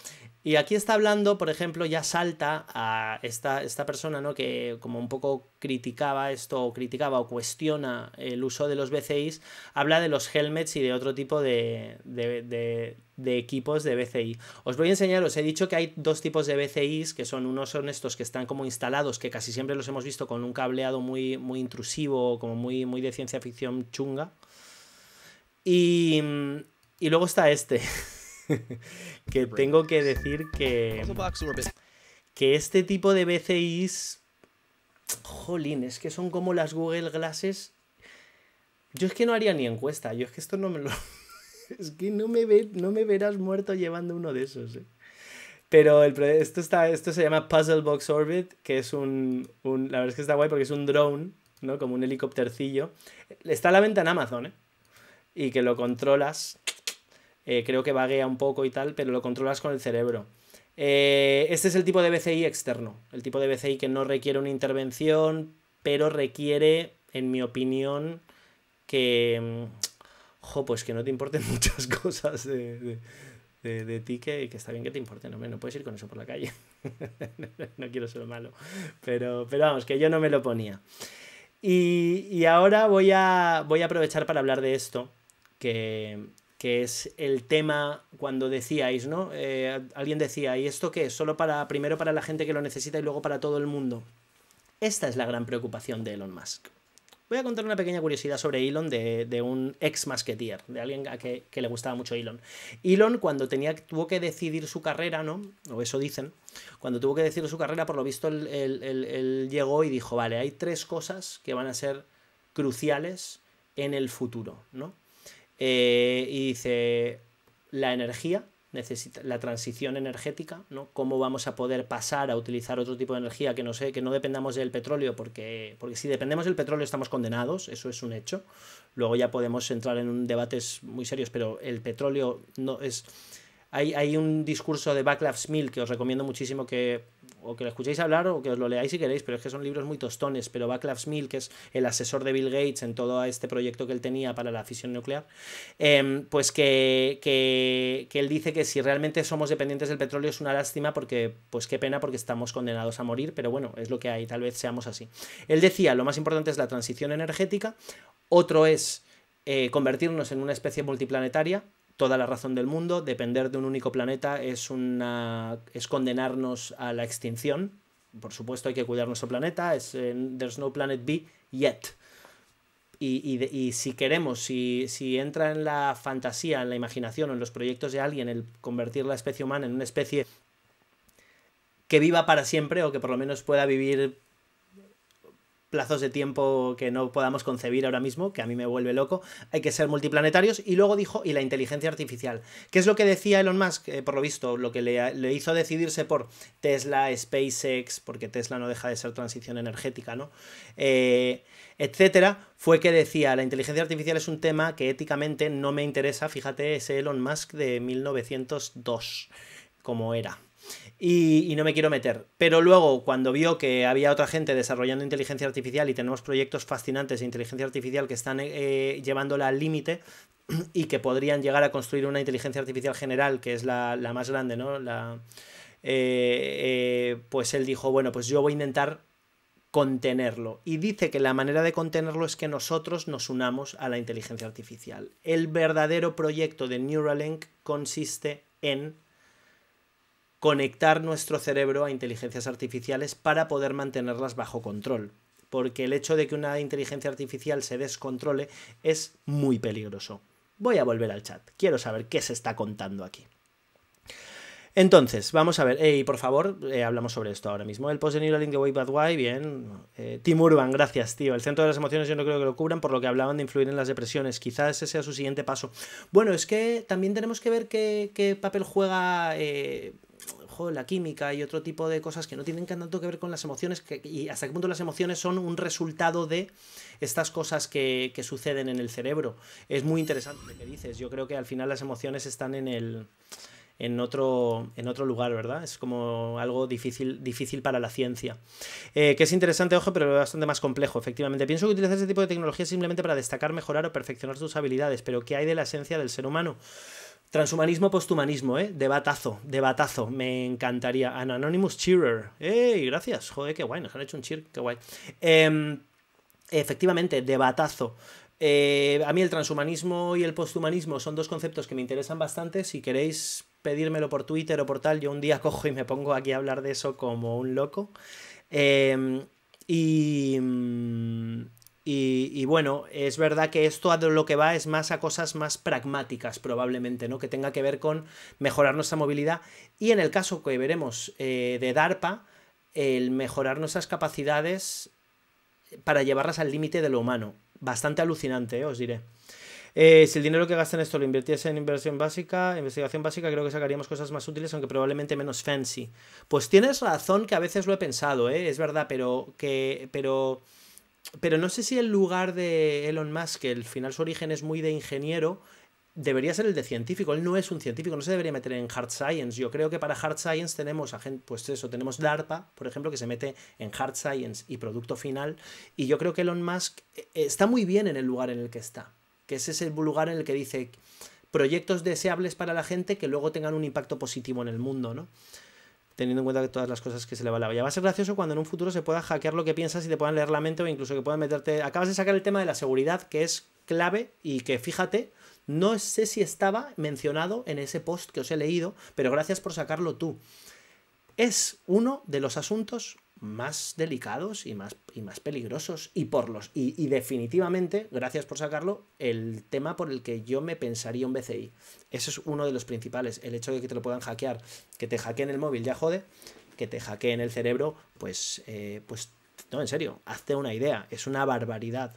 Y aquí está hablando, por ejemplo, ya salta a esta, esta persona, ¿no? Que como un poco criticaba esto, o criticaba o cuestiona el uso de los BCIs, habla de los helmets y de otro tipo de, equipos de BCI. Os voy a enseñar, os he dicho que hay dos tipos de BCIs, que son unos son estos que están como instalados, que casi siempre los hemos visto con un cableado muy, muy intrusivo, como muy, muy de ciencia ficción chunga. Y, y luego está este. que tengo que decir que. Que este tipo de BCIs. Jolín, es que son como las Google Glasses. Yo es que no haría ni encuesta. Yo es que esto no me lo. es que no me, ve, no me verás muerto llevando uno de esos, eh. Pero esto, está, esto se llama Puzzle Box Orbit, que es un, La verdad es que está guay porque es un drone, ¿no? Como un helicóptercillo. Está a la venta en Amazon, eh, Y que lo controlas eh, creo que vaguea un poco y tal, pero lo controlas con el cerebro. Eh, este es el tipo de BCI externo, el tipo de BCI que no requiere una intervención, pero requiere, en mi opinión, que... Mm, jo, pues que no te importen muchas cosas de, de... ti que, está bien que te importe, no, puedes ir con eso por la calle. no quiero ser malo. Pero, pero vamos, que yo no me lo ponía. Y, y ahora voy a, voy a aprovechar para hablar de esto, que, que es el tema cuando decíais, ¿no? Eh, alguien decía, ¿y esto qué? Solo para, primero para la gente que lo necesita y luego para todo el mundo. Esta es la gran preocupación de Elon Musk. Voy a contar una pequeña curiosidad sobre Elon de, un ex masquetier, de alguien a que, le gustaba mucho Elon. Elon, cuando tenía, tuvo que decidir su carrera, ¿no? O eso dicen, cuando tuvo que decidir su carrera, por lo visto, él llegó y dijo: Vale, hay tres cosas que van a ser cruciales en el futuro, ¿no? Eh, y dice, la energía, necesita, la transición energética, ¿no? ¿Cómo vamos a poder pasar a utilizar otro tipo de energía que no, sé, que no dependamos del petróleo? Porque, porque si dependemos del petróleo estamos condenados, eso es un hecho. Luego ya podemos entrar en debates muy serios, pero el petróleo no es hay, un discurso de Backlash Smil que os recomiendo muchísimo que o que lo escuchéis hablar o que os lo leáis si queréis, pero es que son libros muy tostones, pero Backlash Smil, que es el asesor de Bill Gates en todo este proyecto que él tenía para la fisión nuclear, em, pues que, él dice que si realmente somos dependientes del petróleo es una lástima porque, pues qué pena porque estamos condenados a morir, pero bueno, es lo que hay, tal vez seamos así. Él decía, lo más importante es la transición energética, otro es eh, convertirnos en una especie multiplanetaria, toda la razón del mundo, depender de un único planeta es, una, es condenarnos a la extinción. Por supuesto hay que cuidar nuestro planeta, es, eh, there's no planet B yet. Y, si queremos, si, si entra en la fantasía, en la imaginación o en los proyectos de alguien el convertir la especie humana en una especie que viva para siempre o que por lo menos pueda vivir plazos de tiempo que no podamos concebir ahora mismo, que a mí me vuelve loco, hay que ser multiplanetarios y luego dijo, y la inteligencia artificial. ¿Qué es lo que decía Elon Musk? Eh, por lo visto, lo que le, hizo decidirse por Tesla, SpaceX, porque Tesla no deja de ser transición energética, ¿no? Eh, etcétera, fue que decía, la inteligencia artificial es un tema que éticamente no me interesa, fíjate, ese Elon Musk de 1902, como era y, no me quiero meter. Pero luego, cuando vio que había otra gente desarrollando inteligencia artificial y tenemos proyectos fascinantes de inteligencia artificial que están eh, llevándola al límite y que podrían llegar a construir una inteligencia artificial general, que es la, más grande, ¿no? La, eh, eh, pues él dijo, bueno, pues yo voy a intentar contenerlo. Y dice que la manera de contenerlo es que nosotros nos unamos a la inteligencia artificial. El verdadero proyecto de Neuralink consiste en conectar nuestro cerebro a inteligencias artificiales para poder mantenerlas bajo control. Porque el hecho de que una inteligencia artificial se descontrole es muy peligroso. Voy a volver al chat. Quiero saber qué se está contando aquí. Entonces, vamos a ver, por favor, eh, hablamos sobre esto ahora mismo. El post de Neuralink de Way Bad bien. Eh, Tim Urban, gracias, tío. El centro de las emociones yo no creo que lo cubran, por lo que hablaban de influir en las depresiones. Quizás ese sea su siguiente paso. Bueno, es que también tenemos que ver qué, papel juega eh, la química y otro tipo de cosas que no tienen tanto que ver con las emociones que, y hasta qué punto las emociones son un resultado de estas cosas que, suceden en el cerebro. Es muy interesante lo que dices. Yo creo que al final las emociones están en el en otro, en otro lugar, ¿verdad? Es como algo difícil, difícil para la ciencia. Eh, que es interesante, ojo, pero bastante más complejo, efectivamente. Pienso que utilizar este tipo de tecnología simplemente para destacar, mejorar o perfeccionar tus habilidades, pero ¿qué hay de la esencia del ser humano? Transhumanismo, posthumanismo, ¿eh? Debatazo, debatazo. Me encantaría. An Anonymous Cheerer. ¡Ey! Gracias. Joder, qué guay. Nos han hecho un cheer. Qué guay. Em, efectivamente, debatazo. Eh, a mí el transhumanismo y el posthumanismo son dos conceptos que me interesan bastante. Si queréis pedírmelo por Twitter o por tal, yo un día cojo y me pongo aquí a hablar de eso como un loco. Em, y... Mm, y, bueno, es verdad que esto a lo que va es más a cosas más pragmáticas probablemente, ¿no? Que tenga que ver con mejorar nuestra movilidad. Y en el caso que veremos eh, de DARPA, el mejorar nuestras capacidades para llevarlas al límite de lo humano. Bastante alucinante, ¿eh? os diré. Eh, si el dinero que gastan esto lo invirtiese en inversión básica, investigación básica, creo que sacaríamos cosas más útiles, aunque probablemente menos fancy. Pues tienes razón que a veces lo he pensado, Es verdad, pero que. pero pero no sé si el lugar de Elon Musk, que al final su origen es muy de ingeniero, debería ser el de científico. Él no es un científico, no se debería meter en hard science. Yo creo que para hard science tenemos, pues eso, tenemos DARPA, por ejemplo, que se mete en hard science y producto final. Y yo creo que Elon Musk eh, eh, está muy bien en el lugar en el que está, que ese es el lugar en el que dice proyectos deseables para la gente que luego tengan un impacto positivo en el mundo, ¿no? teniendo en cuenta que todas las cosas que se le valaba. Ya va a ser gracioso cuando en un futuro se pueda hackear lo que piensas y te puedan leer la mente o incluso que puedan meterte... Acabas de sacar el tema de la seguridad, que es clave y que fíjate, no sé si estaba mencionado en ese post que os he leído, pero gracias por sacarlo tú. Es uno de los asuntos más delicados y más, y más peligrosos. Y por los. Y, definitivamente, gracias por sacarlo, el tema por el que yo me pensaría un BCI. eso es uno de los principales. El hecho de que te lo puedan hackear, que te hackeen el móvil, ya jode, que te hackeen el cerebro, pues. Eh, pues no, en serio, hazte una idea. Es una barbaridad.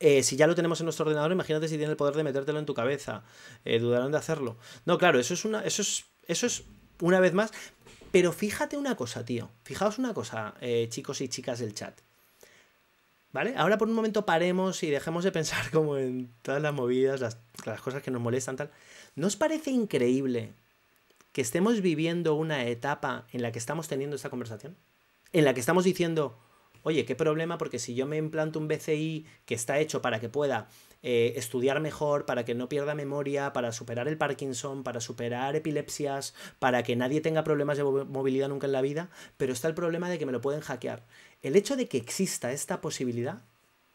Eh, si ya lo tenemos en nuestro ordenador, imagínate si tiene el poder de metértelo en tu cabeza. Eh, dudarán de hacerlo. No, claro, eso es una. Eso es. Eso es una vez más, pero fíjate una cosa, tío. Fijaos una cosa, eh, chicos y chicas del chat. ¿Vale? Ahora por un momento paremos y dejemos de pensar como en todas las movidas, las, las cosas que nos molestan, tal. ¿No os parece increíble que estemos viviendo una etapa en la que estamos teniendo esta conversación? En la que estamos diciendo, oye, qué problema, porque si yo me implanto un BCI que está hecho para que pueda eh, estudiar mejor, para que no pierda memoria, para superar el Parkinson, para superar epilepsias, para que nadie tenga problemas de movilidad nunca en la vida, pero está el problema de que me lo pueden hackear. El hecho de que exista esta posibilidad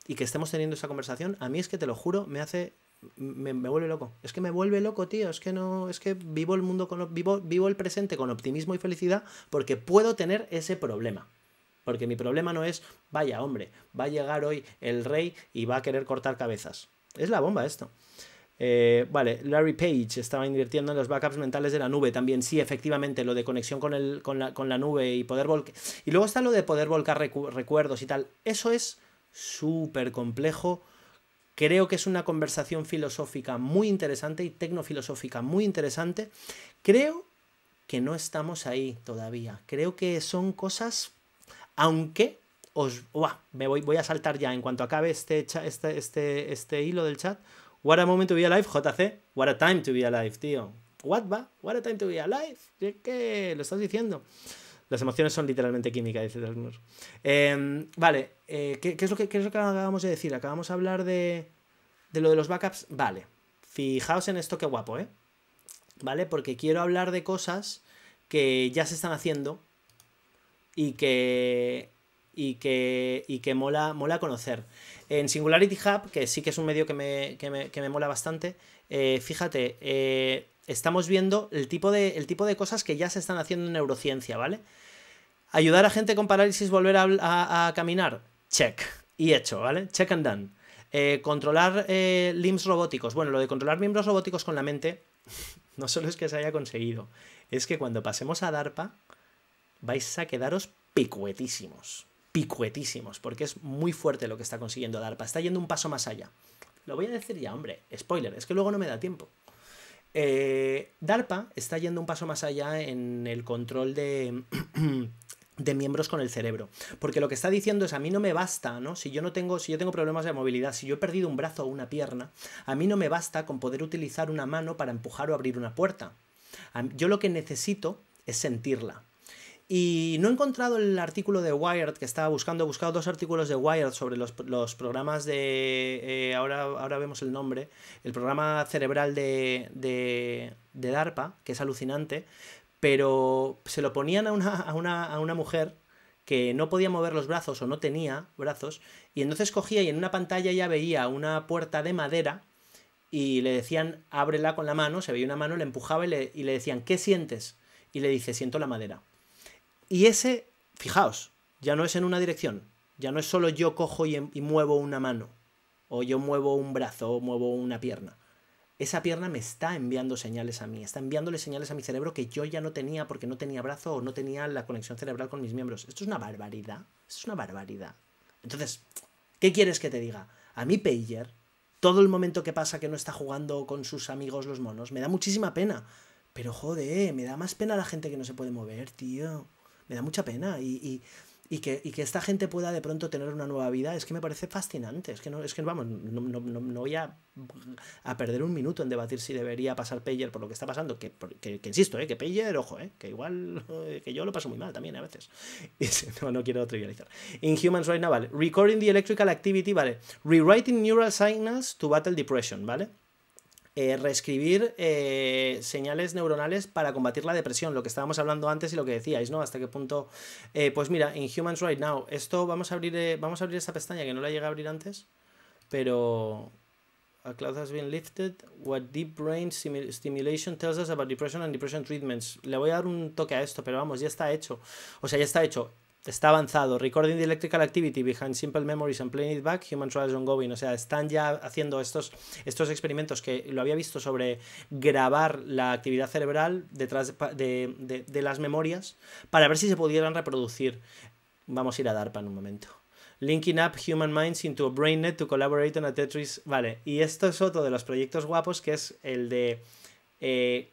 y que estemos teniendo esta conversación, a mí es que te lo juro, me hace me, vuelve loco. Es que me vuelve loco, tío. Es que no. Es que vivo el mundo con vivo, vivo el presente con optimismo y felicidad porque puedo tener ese problema. Porque mi problema no es, vaya hombre, va a llegar hoy el rey y va a querer cortar cabezas. Es la bomba esto. Eh, vale, Larry Page estaba invirtiendo en los backups mentales de la nube también. Sí, efectivamente, lo de conexión con, con, la, nube y poder volcar. Y luego está lo de poder volcar recuerdos y tal. Eso es súper complejo. Creo que es una conversación filosófica muy interesante y tecnofilosófica muy interesante. Creo que no estamos ahí todavía. Creo que son cosas, aunque os... me voy, voy a saltar ya en cuanto acabe este, este, este, este hilo del chat. What a moment to be alive, JC. What a time to be alive, tío. What va? What a time to be alive. qué lo estás diciendo. Las emociones son literalmente químicas dice el em, Eh, vale, ¿qué, es lo que, qué es lo que acabamos de decir? Acabamos de hablar de, de lo de los backups. Vale, fijaos en esto, qué guapo, ¿eh? ¿Vale? Porque quiero hablar de cosas que ya se están haciendo y que y que, que mola, mola conocer. En Singularity Hub, que sí que es un medio que me, mola bastante, eh, fíjate, eh, estamos viendo el tipo, de, tipo de cosas que ya se están haciendo en neurociencia, ¿vale? Ayudar a gente con parálisis volver a, a, caminar, check. Y hecho, ¿vale? Check and done. Eh, controlar limbs robóticos. Bueno, lo de controlar miembros robóticos con la mente, no solo es que se haya conseguido, es que cuando pasemos a DARPA vais a quedaros picuetísimos cuetísimos porque es muy fuerte lo que está consiguiendo DARPA, está yendo un paso más allá. Lo voy a decir ya, hombre, spoiler, es que luego no me da tiempo. Eh, DARPA está yendo un paso más allá en el control de, de miembros con el cerebro. Porque lo que está diciendo es a mí no me basta, ¿no? Si yo no tengo, si yo tengo problemas de movilidad, si yo he perdido un brazo o una pierna, a mí no me basta con poder utilizar una mano para empujar o abrir una puerta. Yo lo que necesito es sentirla. Y no he encontrado el artículo de Wired que estaba buscando. He buscado dos artículos de Wired sobre los, programas de. Eh, ahora, ahora vemos el nombre. El programa cerebral de, de, de, DARPA, que es alucinante. Pero se lo ponían a una, a una, a una mujer que no podía mover los brazos o no tenía brazos. Y entonces cogía y en una pantalla ya veía una puerta de madera y le decían, ábrela con la mano. Se veía una mano, le empujaba y le decían, ¿qué sientes? Y le dice, siento la madera. Y ese, fijaos, ya no es en una dirección, ya no es solo yo cojo em, y, muevo una mano, o yo muevo un brazo, o muevo una pierna. Esa pierna me está enviando señales a mí, está enviándole señales a mi cerebro que yo ya no tenía porque no tenía brazo o no tenía la conexión cerebral con mis miembros. Esto es una barbaridad, esto es una barbaridad. Entonces, ¿qué quieres que te diga? A mí Pager, todo el momento que pasa que no está jugando con sus amigos los monos, me da muchísima pena. Pero joder, me da más pena la gente que no se puede mover, tío me da mucha pena. Y, que, esta gente pueda de pronto tener una nueva vida, es que me parece fascinante. Es que, no, es que vamos, no, voy a, perder un minuto en debatir si debería pasar Payer por lo que está pasando. Que, insisto, ¿eh? que Payer, ojo, ¿eh? que igual que yo lo paso muy mal también a veces. no, quiero trivializar. Inhumans right now, vale. Recording the electrical activity, vale. Rewriting neural signals to battle depression, ¿vale? Eh, reescribir eh, señales neuronales para combatir la depresión, lo que estábamos hablando antes y lo que decíais, ¿no? Hasta qué punto. Eh, pues mira, en Humans Right Now, esto vamos a abrir, vamos a abrir esta pestaña que no la llegué a abrir antes, pero. A cloud has been lifted. What deep brain stimulation tells us about depression and depression treatments. Le voy a dar un toque a esto, pero vamos, ya está hecho. O sea, ya está hecho está avanzado. Recording the Electrical Activity Behind Simple Memories and Playing It Back, Human Trials Ongoing. O sea, están ya haciendo estos, estos experimentos que lo había visto sobre grabar la actividad cerebral detrás de, las memorias para ver si se pudieran reproducir. Vamos a ir a DARPA en un momento. Linking up human minds into a brain net to collaborate on a Tetris. Vale, y esto es otro de los proyectos guapos que es el de. Eh,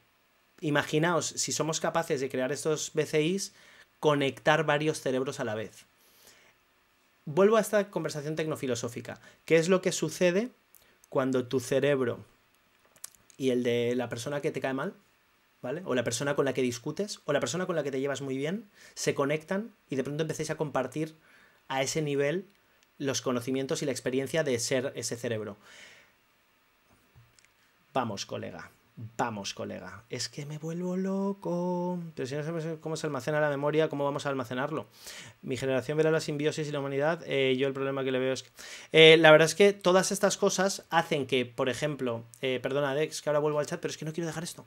imaginaos si somos capaces de crear estos BCIs conectar varios cerebros a la vez. Vuelvo a esta conversación tecnofilosófica. ¿Qué es lo que sucede cuando tu cerebro y el de la persona que te cae mal, ¿vale? O la persona con la que discutes, o la persona con la que te llevas muy bien, se conectan y de pronto empecéis a compartir a ese nivel los conocimientos y la experiencia de ser ese cerebro. Vamos, colega. Vamos, colega, es que me vuelvo loco. Pero si no sabemos cómo se almacena la memoria, ¿cómo vamos a almacenarlo? Mi generación verá la simbiosis y la humanidad. Eh, yo el problema que le veo es que... Eh, la verdad es que todas estas cosas hacen que, por ejemplo, eh, perdona Dex, que ahora vuelvo al chat, pero es que no quiero dejar esto.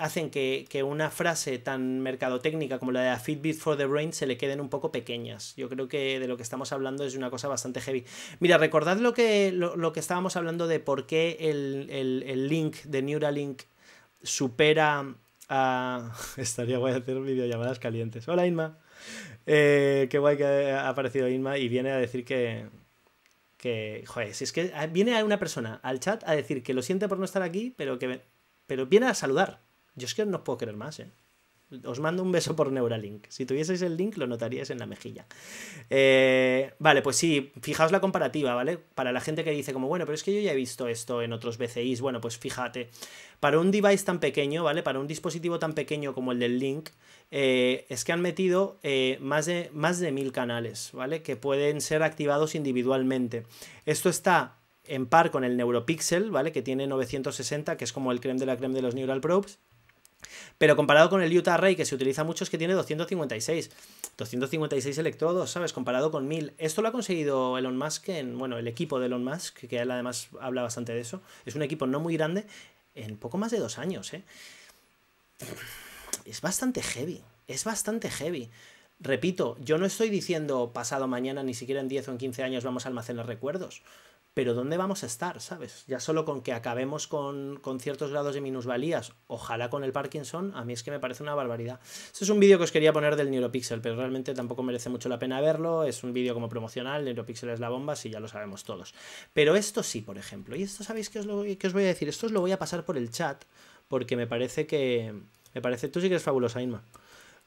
hacen que, una frase tan mercadotécnica como la de a Fitbit for the Brain se le queden un poco pequeñas. Yo creo que de lo que estamos hablando es una cosa bastante heavy. Mira, recordad lo que, lo, que estábamos hablando de por qué el, el link de Neural link, supera a... Estaría guay hacer videollamadas calientes. Hola Inma. Eh, qué guay que ha aparecido Inma y viene a decir que... Que, joder, si es que ah, viene una persona al chat a decir que lo siente por no estar aquí, pero que... Pero viene a saludar. Yo es que no puedo querer más, ¿eh? Os mando un beso por Neuralink. Si tuvieseis el link, lo notaríais en la mejilla. Eh, vale, pues sí, fijaos la comparativa, ¿vale? Para la gente que dice como, bueno, pero es que yo ya he visto esto en otros BCIs. Bueno, pues fíjate, para un device tan pequeño, ¿vale? Para un dispositivo tan pequeño como el del link, eh, es que han metido eh, más, de, más de mil canales, ¿vale? Que pueden ser activados individualmente. Esto está en par con el Neuropixel, ¿vale? Que tiene 960, que es como el creme de la creme de los Neural Probes. Pero comparado con el Utah Ray, que se utiliza mucho, es que tiene 256. 256 electrodos, ¿sabes? Comparado con 1000. Esto lo ha conseguido Elon Musk, en, bueno, el equipo de Elon Musk, que además habla bastante de eso. Es un equipo no muy grande, en poco más de dos años, ¿eh? Es bastante heavy. Es bastante heavy. Repito, yo no estoy diciendo pasado mañana, ni siquiera en 10 o en 15 años vamos a almacenar recuerdos pero ¿dónde vamos a estar? ¿Sabes? Ya solo con que acabemos con, ciertos grados de minusvalías, ojalá con el Parkinson, a mí es que me parece una barbaridad. Este es un vídeo que os quería poner del Neuropixel, pero realmente tampoco merece mucho la pena verlo, es un vídeo como promocional, Neuropixel es la bomba, sí, ya lo sabemos todos. Pero esto sí, por ejemplo, y esto sabéis que os, que os voy a decir, esto os lo voy a pasar por el chat, porque me parece que... Me parece, tú sí que eres fabulosa, Inma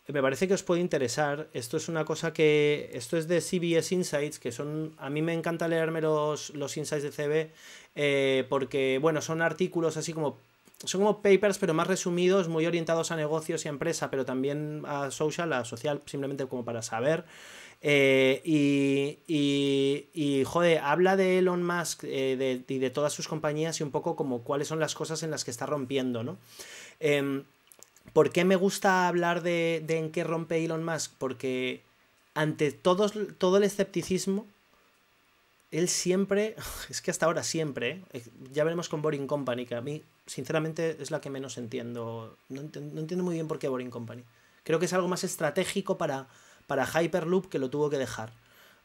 me parece que os puede interesar. Esto es una cosa que. Esto es de CBS Insights, que son. A mí me encanta leerme los, los insights de CB, eh, porque, bueno, son artículos así como. Son como papers, pero más resumidos, muy orientados a negocios y a empresa, pero también a social, a social, simplemente como para saber. Eh, y, y, y, joder, habla de Elon Musk eh, de, y de todas sus compañías y un poco como cuáles son las cosas en las que está rompiendo, ¿no? Em, ¿Por qué me gusta hablar de, en qué rompe Elon Musk? Porque ante todo el escepticismo, él siempre, es que hasta ahora siempre, eh, ya veremos con Boring Company, que a mí, sinceramente, es la que menos entiendo. No, entiendo muy bien por qué Boring Company. Creo que es algo más estratégico para, para Hyperloop que lo tuvo que dejar,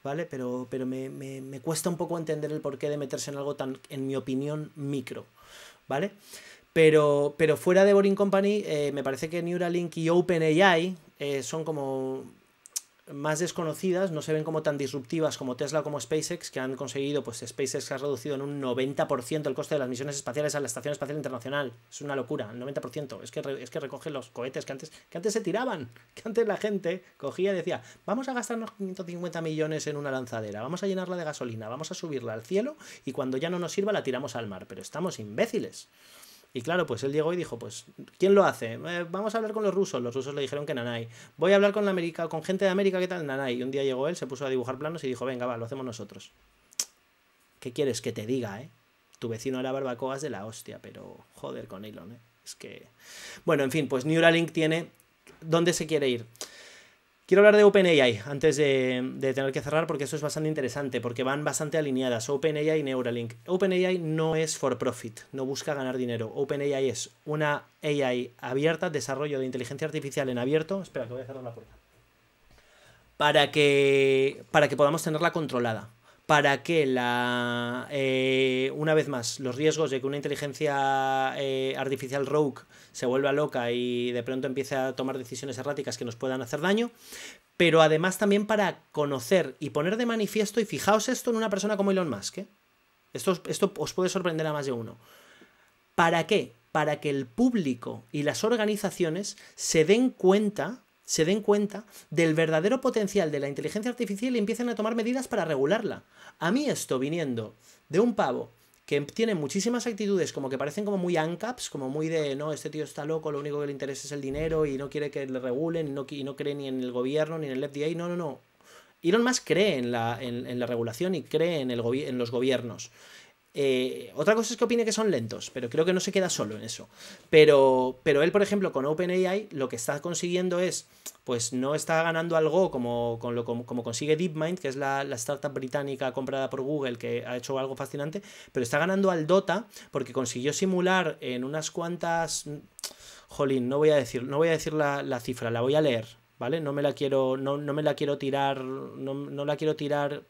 ¿vale? Pero, pero me, me cuesta un poco entender el porqué de meterse en algo tan, en mi opinión, micro, ¿vale? Pero, fuera de Boring Company, eh, me parece que Neuralink y OpenAI eh, son como más desconocidas, no se ven como tan disruptivas como Tesla como SpaceX, que han conseguido, pues SpaceX ha reducido en un 90% el coste de las misiones espaciales a la Estación Espacial Internacional. Es una locura, el 90%. Es que, es que recogen los cohetes que antes, que antes se tiraban, que antes la gente cogía y decía, vamos a gastarnos 550 millones en una lanzadera, vamos a llenarla de gasolina, vamos a subirla al cielo y cuando ya no nos sirva la tiramos al mar. Pero estamos imbéciles. Y claro, pues él llegó y dijo, pues, ¿quién lo hace? Eh, vamos a hablar con los rusos. Los rusos le dijeron que nanay. Voy a hablar con la América, con gente de América, ¿qué tal? Nanay. Y un día llegó él, se puso a dibujar planos y dijo, venga, va, lo hacemos nosotros. ¿Qué quieres que te diga, eh? Tu vecino barbacoa barbacoas de la hostia, pero joder con Elon, ¿eh? Es que... Bueno, en fin, pues Neuralink tiene... ¿Dónde se quiere ir? Quiero hablar de OpenAI antes de, tener que cerrar porque eso es bastante interesante, porque van bastante alineadas OpenAI y Neuralink. OpenAI no es for profit, no busca ganar dinero. OpenAI es una AI abierta, desarrollo de inteligencia artificial en abierto. Espera, que voy a cerrar la puerta. Para que, para que podamos tenerla controlada para que la eh, una vez más los riesgos de que una inteligencia eh, artificial rogue se vuelva loca y de pronto empiece a tomar decisiones erráticas que nos puedan hacer daño pero además también para conocer y poner de manifiesto y fijaos esto en una persona como Elon Musk ¿eh? esto, esto os puede sorprender a más de uno ¿para qué? para que el público y las organizaciones se den cuenta se den cuenta del verdadero potencial de la inteligencia artificial y empiecen a tomar medidas para regularla. A mí esto viniendo de un pavo que tiene muchísimas actitudes como que parecen como muy ANCAPs, como muy de, no, este tío está loco, lo único que le interesa es el dinero y no quiere que le regulen, y no cree ni en el gobierno, ni en el FDA, no, no, no. Elon Musk cree en la, regulación y cree en, el en los gobiernos. Eh, otra cosa es que opine que son lentos, pero creo que no se queda solo en eso. Pero, pero él, por ejemplo, con OpenAI lo que está consiguiendo es, pues no está ganando algo como, como consigue DeepMind, que es la, startup británica comprada por Google, que ha hecho algo fascinante, pero está ganando al Dota porque consiguió simular en unas cuantas... Jolín, no voy a decir, no voy a decir la, cifra, la voy a leer. ¿Vale? No me la quiero, no, no me la quiero tirar, no, no la quiero tirar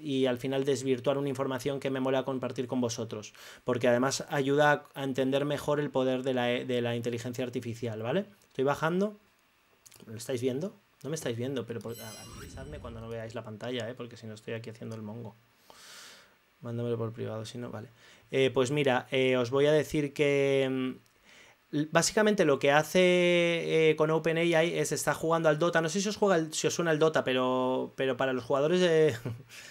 y al final desvirtuar una información que me mola compartir con vosotros, porque además ayuda a entender mejor el poder de la, inteligencia artificial, ¿vale? Estoy bajando, ¿lo estáis viendo? No me estáis viendo, pero avisadme cuando no veáis la pantalla, ¿eh? porque si no estoy aquí haciendo el mongo. Mándamelo por privado, si no, vale. Eh, pues mira, eh, os voy a decir que, mm, Básicamente lo que hace eh, con OpenAI es está jugando al Dota. No sé si os juega si os suena el Dota, pero, pero para los jugadores de.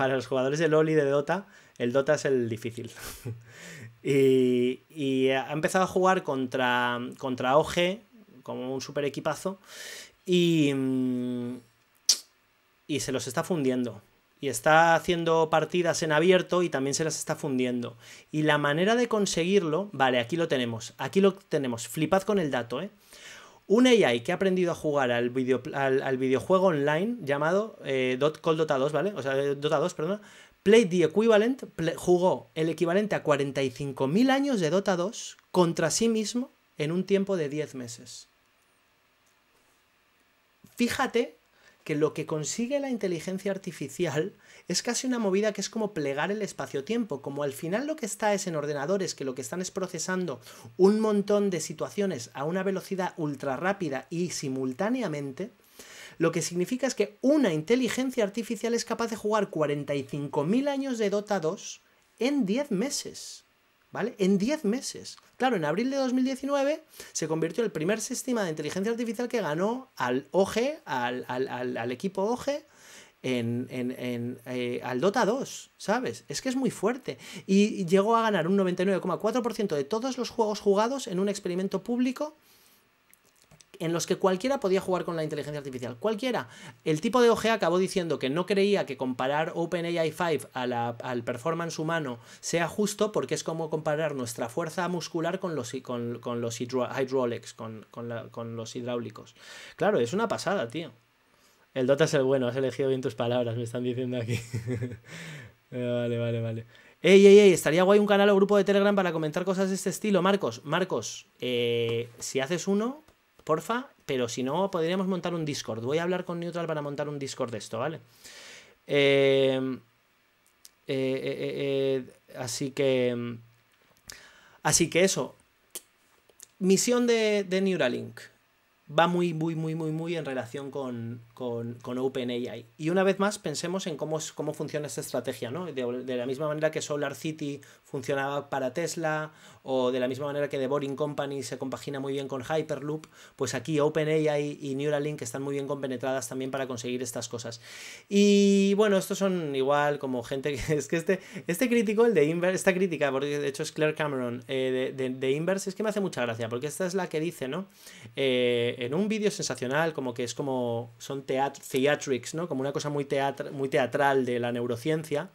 para los jugadores de LOL y de Dota, el Dota es el difícil. y, ha empezado a jugar contra, contra OG, como un super equipazo, y, y se los está fundiendo. Y está haciendo partidas en abierto y también se las está fundiendo. Y la manera de conseguirlo, vale, aquí lo tenemos, aquí lo tenemos, flipad con el dato, ¿eh? Un AI que ha aprendido a jugar al, video, al, videojuego online llamado eh, Dot, Call Dota 2, ¿vale? O sea, eh, Dota 2, perdón. Played the equivalent, jugó el equivalente a 45.000 años de Dota 2 contra sí mismo en un tiempo de 10 meses. Fíjate que lo que consigue la inteligencia artificial es casi una movida que es como plegar el espacio-tiempo, como al final lo que está es en ordenadores que lo que están es procesando un montón de situaciones a una velocidad ultra rápida y simultáneamente, lo que significa es que una inteligencia artificial es capaz de jugar 45.000 años de Dota 2 en 10 meses. ¿Vale? En 10 meses. Claro, en abril de 2019 se convirtió el primer sistema de inteligencia artificial que ganó al OG, al equipo OG, en, en, eh, al Dota 2, ¿sabes? Es que es muy fuerte. Y llegó a ganar un 99,4% de todos los juegos jugados en un experimento público en los que cualquiera podía jugar con la inteligencia artificial. Cualquiera. El tipo de OGA acabó diciendo que no creía que comparar OpenAI 5 a la, al performance humano sea justo porque es como comparar nuestra fuerza muscular con los, con, los hydraulics, con, con los hidráulicos. Claro, es una pasada, tío. El Dota es el bueno, has elegido bien tus palabras, me están diciendo aquí. Eh, vale, vale, vale. Ey, ey, ey, estaría guay un canal o grupo de Telegram para comentar cosas de este estilo. Marcos, Marcos, eh, si haces uno, porfa, pero si no, podríamos montar un Discord. Voy a hablar con Neutral para montar un Discord de esto, ¿vale? Em, eh, así que... Así que eso. Misión de, de Neuralink va muy, muy, muy, muy, muy en relación con, OpenAI. Y una vez más, pensemos en cómo, cómo funciona esta estrategia, ¿no? De, de la misma manera que SolarCity funcionaba para Tesla o de la misma manera que The Boring Company se compagina muy bien con Hyperloop, pues aquí OpenAI y Neuralink están muy bien compenetradas también para conseguir estas cosas. Y bueno, estos son igual como gente que es que este, este crítico, el de Inverse, esta crítica, porque de hecho es Claire Cameron, eh, de, Inverse, es que me hace mucha gracia, porque esta es la que dice, ¿no? Eh, en un vídeo sensacional, como que es como, son teat theatrics, ¿no? Como una cosa muy, muy teatral de la neurociencia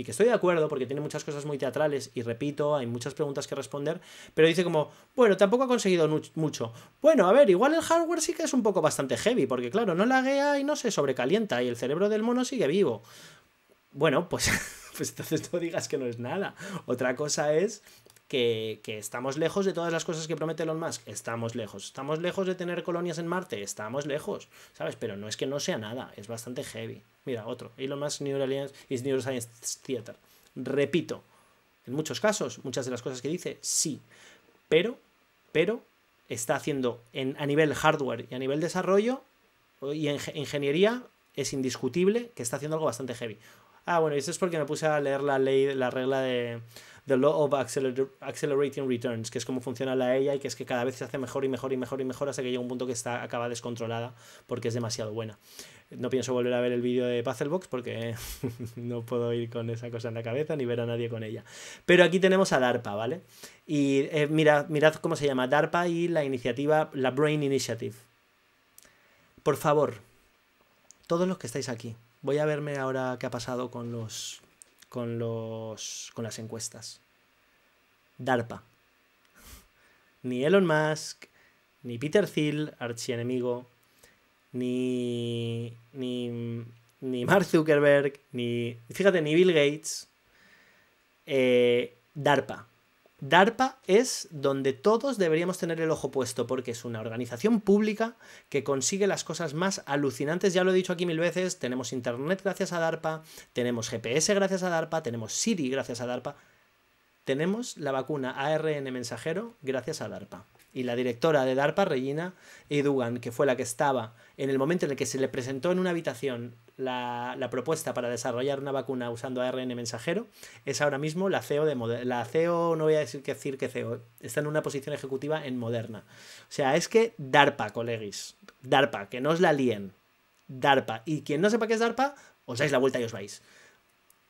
y que estoy de acuerdo porque tiene muchas cosas muy teatrales y repito, hay muchas preguntas que responder, pero dice como, bueno, tampoco ha conseguido mucho. Bueno, a ver, igual el hardware sí que es un poco bastante heavy, porque claro, no laguea y no se sobrecalienta y el cerebro del mono sigue vivo. Bueno, pues, pues entonces no digas que no es nada. Otra cosa es que, estamos lejos de todas las cosas que promete Elon Musk. Estamos lejos. Estamos lejos de tener colonias en Marte. Estamos lejos. ¿Sabes? Pero no es que no sea nada. Es bastante heavy. Mira, otro. Elon Musk is Neuroscience Theater. Repito. En muchos casos, muchas de las cosas que dice, sí. Pero, pero, está haciendo en, a nivel hardware y a nivel desarrollo y en ingeniería es indiscutible que está haciendo algo bastante heavy. Ah, bueno, y eso es porque me puse a leer la ley, la regla de The Law of Accelerating Returns, que es cómo funciona la ella y que es que cada vez se hace mejor y mejor y mejor y mejor hasta que llega un punto que está acaba descontrolada porque es demasiado buena. No pienso volver a ver el vídeo de Puzzlebox porque no puedo ir con esa cosa en la cabeza ni ver a nadie con ella. Pero aquí tenemos a DARPA, ¿vale? Y eh, mirad cómo se llama DARPA y la iniciativa, la Brain Initiative. Por favor, todos los que estáis aquí, Voy a verme ahora qué ha pasado con los. con los. con las encuestas. DARPA. Ni Elon Musk, ni Peter Thiel, archienemigo, ni. ni. ni Mark Zuckerberg, ni. fíjate, ni Bill Gates. Eh, DARPA. DARPA es donde todos deberíamos tener el ojo puesto, porque es una organización pública que consigue las cosas más alucinantes. Ya lo he dicho aquí mil veces, tenemos Internet gracias a DARPA, tenemos GPS gracias a DARPA, tenemos Siri gracias a DARPA, tenemos la vacuna ARN mensajero gracias a DARPA y la directora de DARPA, Regina Dugan, que fue la que estaba en el momento en el que se le presentó en una habitación la, propuesta para desarrollar una vacuna usando ARN mensajero, es ahora mismo la CEO de Moderna. La CEO, no voy a decir que, decir que CEO, está en una posición ejecutiva en Moderna. O sea, es que DARPA, colegis, DARPA, que no os la líen. DARPA. Y quien no sepa qué es DARPA, os dais la vuelta y os vais.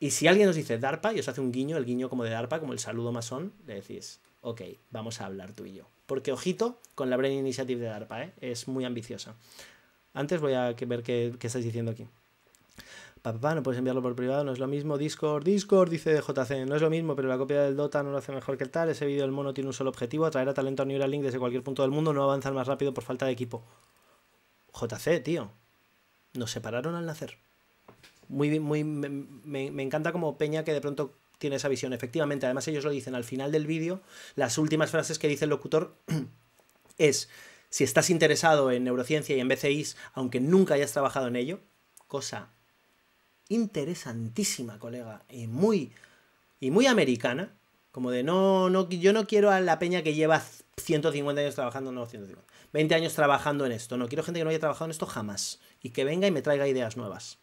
Y si alguien os dice DARPA y os hace un guiño, el guiño como de DARPA, como el saludo masón, le decís, ok, vamos a hablar tú y yo. Porque ojito con la Brain Initiative de DARPA, ¿eh? es muy ambiciosa. Antes voy a ver qué, estáis diciendo aquí. Papá, no puedes enviarlo por privado, no es lo mismo. Discord, Discord, dice JC, no es lo mismo, pero la copia del Dota no lo hace mejor que el tal. Ese vídeo del mono tiene un solo objetivo, atraer a talento a Neuralink desde cualquier punto del mundo, no avanzar más rápido por falta de equipo. JC, tío, nos separaron al nacer. Muy, muy, me encanta como Peña que de pronto tiene esa visión. Efectivamente, además ellos lo dicen al final del vídeo, las últimas frases que dice el locutor es, si estás interesado en neurociencia y en BCIs, aunque nunca hayas trabajado en ello, cosa interesantísima, colega, y muy, y muy americana, como de no, no, yo no quiero a la peña que lleva 150 años trabajando, no 20 años trabajando en esto, no quiero gente que no haya trabajado en esto jamás, y que venga y me traiga ideas nuevas.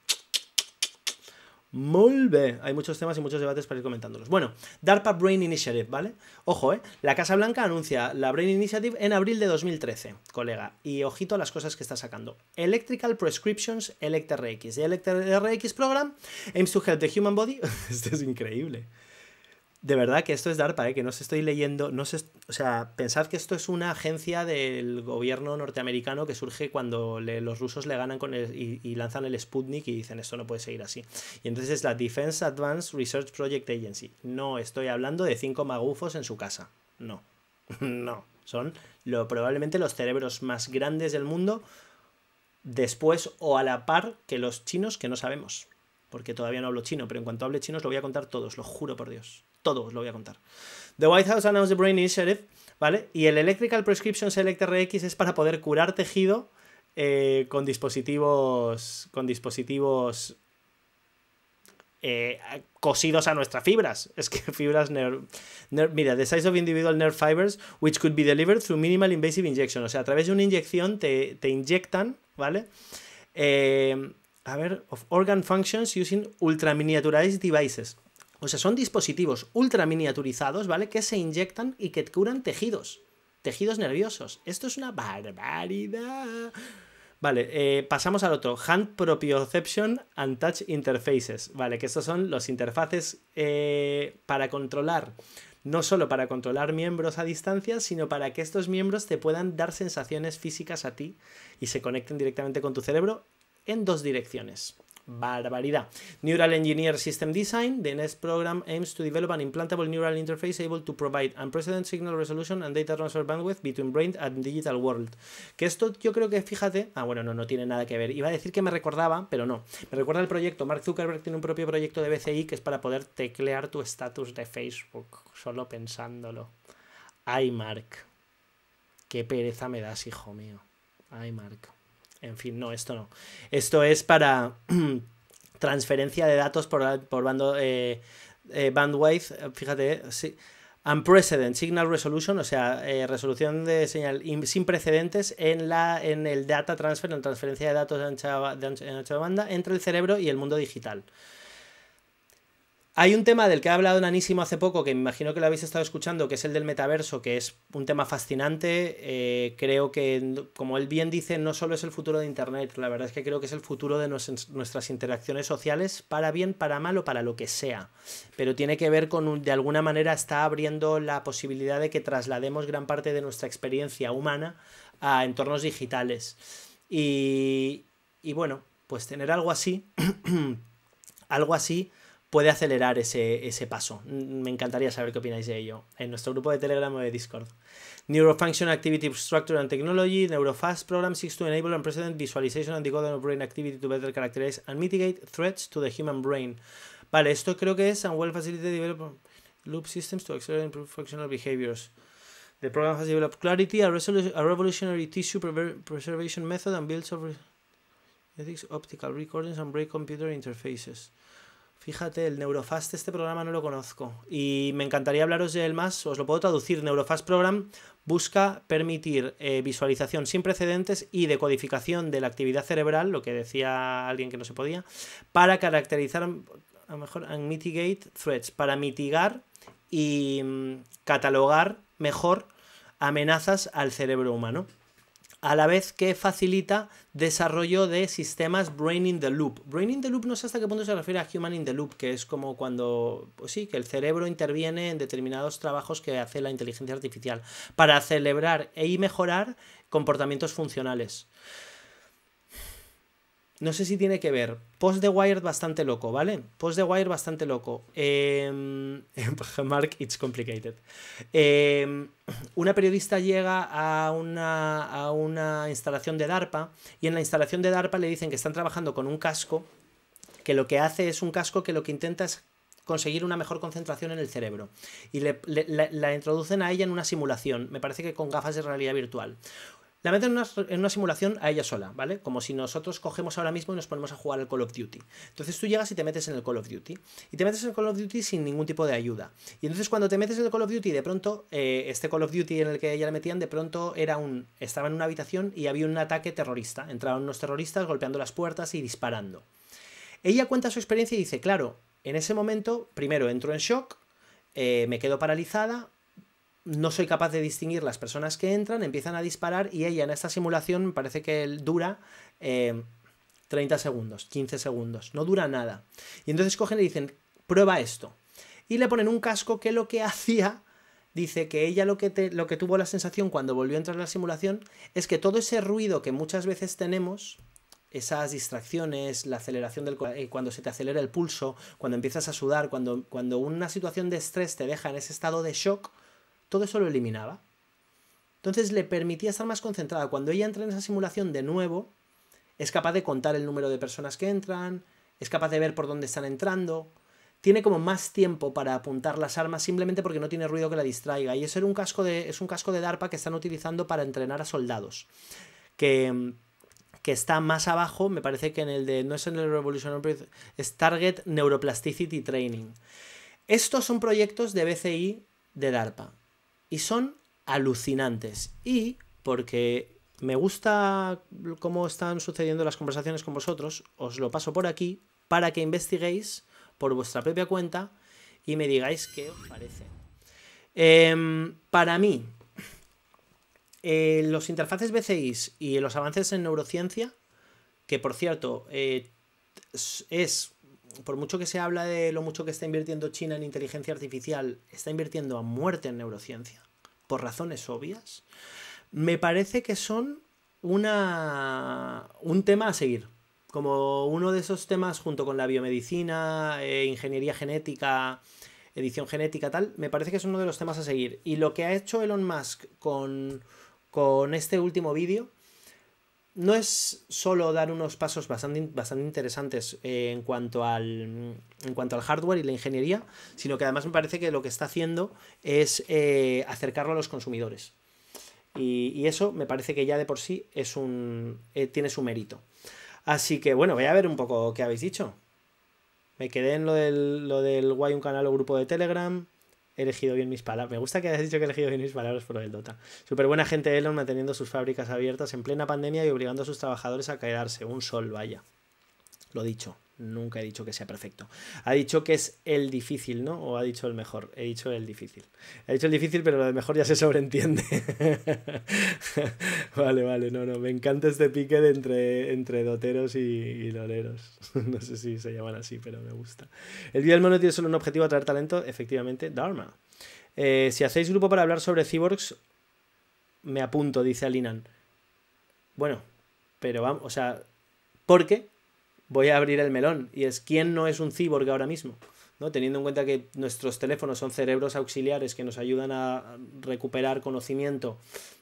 Molve. Hay muchos temas y muchos debates para ir comentándolos. Bueno, DARPA Brain Initiative, ¿vale? Ojo, ¿eh? La Casa Blanca anuncia la Brain Initiative en abril de 2013, colega. Y ojito a las cosas que está sacando. Electrical Prescriptions ElectRX. el ElectRX Program aims to help the human body. Esto es increíble de verdad que esto es DARPA, que no se estoy leyendo, no o sea, pensad que esto es una agencia del gobierno norteamericano que surge cuando los rusos le ganan con el, y, y, lanzan el Sputnik y dicen esto no puede seguir así. Y entonces es la Defense Advanced Research Project Agency. No estoy hablando de cinco magufos en su casa. No, no. Son lo, probablemente los cerebros más grandes del mundo después o a la par que los chinos que no sabemos porque todavía no hablo chino, pero en cuanto hable chino os lo voy a contar todos, lo juro por Dios. Todos os lo voy a contar. The White House announced the Brain Initiative, ¿vale? Y el Electrical Prescription Select RX es para poder curar tejido eh, con dispositivos. con dispositivos. Eh, cosidos a nuestras fibras. Es que fibras nerve, Mira, the size of individual nerve fibers, which could be delivered through minimal invasive injection. O sea, a través de una inyección te, te inyectan, ¿vale? Eh, a ver, of organ functions using ultra-miniaturized devices. O sea, son dispositivos ultra miniaturizados, ¿vale? Que se inyectan y que curan tejidos, tejidos nerviosos. Esto es una barbaridad. Vale, eh, pasamos al otro. Hand Proprioception and Touch Interfaces. Vale, que estos son los interfaces eh, para controlar, no solo para controlar miembros a distancia, sino para que estos miembros te puedan dar sensaciones físicas a ti y se conecten directamente con tu cerebro en dos direcciones. Barbaridad. Neural Engineer System Design, the next program aims to develop an implantable neural interface able to provide unprecedented signal resolution and data transfer bandwidth between brain and digital world. Que esto yo creo que, fíjate, ah, bueno, no, no tiene nada que ver. Iba a decir que me recordaba, pero no. Me recuerda el proyecto. Mark Zuckerberg tiene un propio proyecto de BCI que es para poder teclear tu estatus de Facebook, solo pensándolo. Ay, Mark. Qué pereza me das, hijo mío. Ay, Mark. En fin, no, esto no. Esto es para transferencia de datos por, bando, eh, eh, bandwidth, fíjate, Unprecedented Signal Resolution, o sea, eh, resolución de señal sin precedentes en, la, en el data transfer, en transferencia de datos de en ancha banda entre el cerebro y el mundo digital. Hay un tema del que ha hablado Nanísimo hace poco, que me imagino que lo habéis estado escuchando, que es el del metaverso, que es un tema fascinante. Eh, creo que, como él bien dice, no solo es el futuro de Internet, la verdad es que creo que es el futuro de nuestras interacciones sociales, para bien, para mal o para lo que sea. Pero tiene que ver con, de alguna manera, está abriendo la posibilidad de que traslademos gran parte de nuestra experiencia humana a entornos digitales. y bueno, pues tener algo así, algo así puede acelerar ese, ese, paso. Mm, me encantaría saber qué opináis de ello en nuestro grupo de Telegram o de Discord. Neurofunction Activity Structure and Technology, Neurofast Program seeks to enable unprecedented visualization and decoding of brain activity to better characterize and mitigate threats to the human brain. Vale, esto creo que es and well facilitate development loop systems to accelerate and improve functional behaviors. The program has developed clarity, a, a revolutionary tissue preservation method and builds of optical recordings and brain computer interfaces. Fíjate, el Neurofast, este programa no lo conozco. Y me encantaría hablaros de él más, os lo puedo traducir. Neurofast Program busca permitir eh, visualización sin precedentes y decodificación de la actividad cerebral, lo que decía alguien que no se podía, para caracterizar, a lo mejor, mitigate threats, para mitigar y mm, catalogar mejor amenazas al cerebro humano a la vez que facilita desarrollo de sistemas brain in the loop. Brain in the loop no sé hasta qué punto se refiere a human in the loop, que es como cuando, pues sí, que el cerebro interviene en determinados trabajos que hace la inteligencia artificial para celebrar e y mejorar comportamientos funcionales. No sé si tiene que ver. Post de Wired bastante loco, ¿vale? Post de Wired bastante loco. Em, Mark, it's complicated. Em, una periodista llega a una, instalación de DARPA y en la instalación de DARPA le dicen que están trabajando con un casco que lo que hace es un casco que lo que intenta es conseguir una mejor concentración en el cerebro. Y le, la, introducen a ella en una simulación, me parece que con gafas de realidad virtual. La meten en una, simulación a ella sola, ¿vale? Como si nosotros cogemos ahora mismo y nos ponemos a jugar al Call of Duty. Entonces tú llegas y te metes en el Call of Duty. Y te metes en el Call of Duty sin ningún tipo de ayuda. Y entonces cuando te metes en el Call of Duty, de pronto, eh, este Call of Duty en el que ella la metían, de pronto era un. estaba en una habitación y había un ataque terrorista. Entraron unos terroristas golpeando las puertas y disparando. Ella cuenta su experiencia y dice, claro, en ese momento, primero entro en shock, eh, me quedo paralizada, no soy capaz de distinguir las personas que entran, empiezan a disparar y ella en esta simulación parece que dura 30 eh, segundos, 15 segundos, no dura nada. Y entonces cogen y dicen, prueba esto. Y le ponen un casco que lo que hacía, dice que ella lo que, lo que tuvo la sensación cuando volvió a entrar a la simulación es que todo ese ruido que muchas veces tenemos, esas distracciones, la aceleración del eh, cuando se te acelera el pulso, cuando empiezas a sudar, cuando, cuando una situación de estrés te deja en ese estado de shock, todo eso lo eliminaba. Entonces le permitía estar más concentrada. Cuando ella entra en esa simulación de nuevo, es capaz de contar el número de personas que entran, es capaz de ver por dónde están entrando, tiene como más tiempo para apuntar las armas simplemente porque no tiene ruido que la distraiga. Y eso un casco de, es un casco de DARPA que están utilizando para entrenar a soldados. Que, que está más abajo, me parece que en el de, no es en el Revolutionary Project, es Target Neuroplasticity Training. Estos son proyectos de BCI de DARPA y son alucinantes. Y porque me gusta cómo están sucediendo las conversaciones con vosotros, os lo paso por aquí para que investiguéis por vuestra propia cuenta y me digáis qué os parece. Em, para mí, eh, los interfaces BCIs y los avances en neurociencia, que por cierto eh, es por mucho que se habla de lo mucho que está invirtiendo China en inteligencia artificial, está invirtiendo a muerte en neurociencia, por razones obvias, me parece que son una, un tema a seguir. Como uno de esos temas junto con la biomedicina, eh, ingeniería genética, edición genética, tal, me parece que es uno de los temas a seguir. Y lo que ha hecho Elon Musk con, con este último vídeo no es solo dar unos pasos bastante, interesantes eh, en, cuanto al, en cuanto al hardware y la ingeniería, sino que además me parece que lo que está haciendo es eh, acercarlo a los consumidores. Y, eso me parece que ya de por sí es un, eh, tiene su mérito. Así que bueno, voy a ver un poco qué habéis dicho. Me quedé en lo del, lo del guay un canal o grupo de Telegram he elegido bien mis palabras. Me gusta que hayas dicho que he elegido bien mis palabras por el Dota. Súper buena gente Elon manteniendo sus fábricas abiertas en plena pandemia y obligando a sus trabajadores a quedarse. Un sol, vaya. Lo dicho. Nunca he dicho que sea perfecto. Ha dicho que es el difícil, ¿no? O ha dicho el mejor. He dicho el difícil. He dicho el difícil, pero lo de mejor ya se sobreentiende. vale, vale, no, no. Me encanta este pique entre, entre doteros y, loreros. no sé si se llaman así, pero me gusta. El día del mono tiene solo un objetivo, atraer talento. Efectivamente, Dharma. Eh, si hacéis grupo para hablar sobre cyborgs, me apunto, dice Alinan. Bueno, pero vamos, o sea, ¿por qué? voy a abrir el melón. Y es, ¿quién no es un cyborg ahora mismo? ¿no? Teniendo en cuenta que nuestros teléfonos son cerebros auxiliares que nos ayudan a recuperar conocimiento,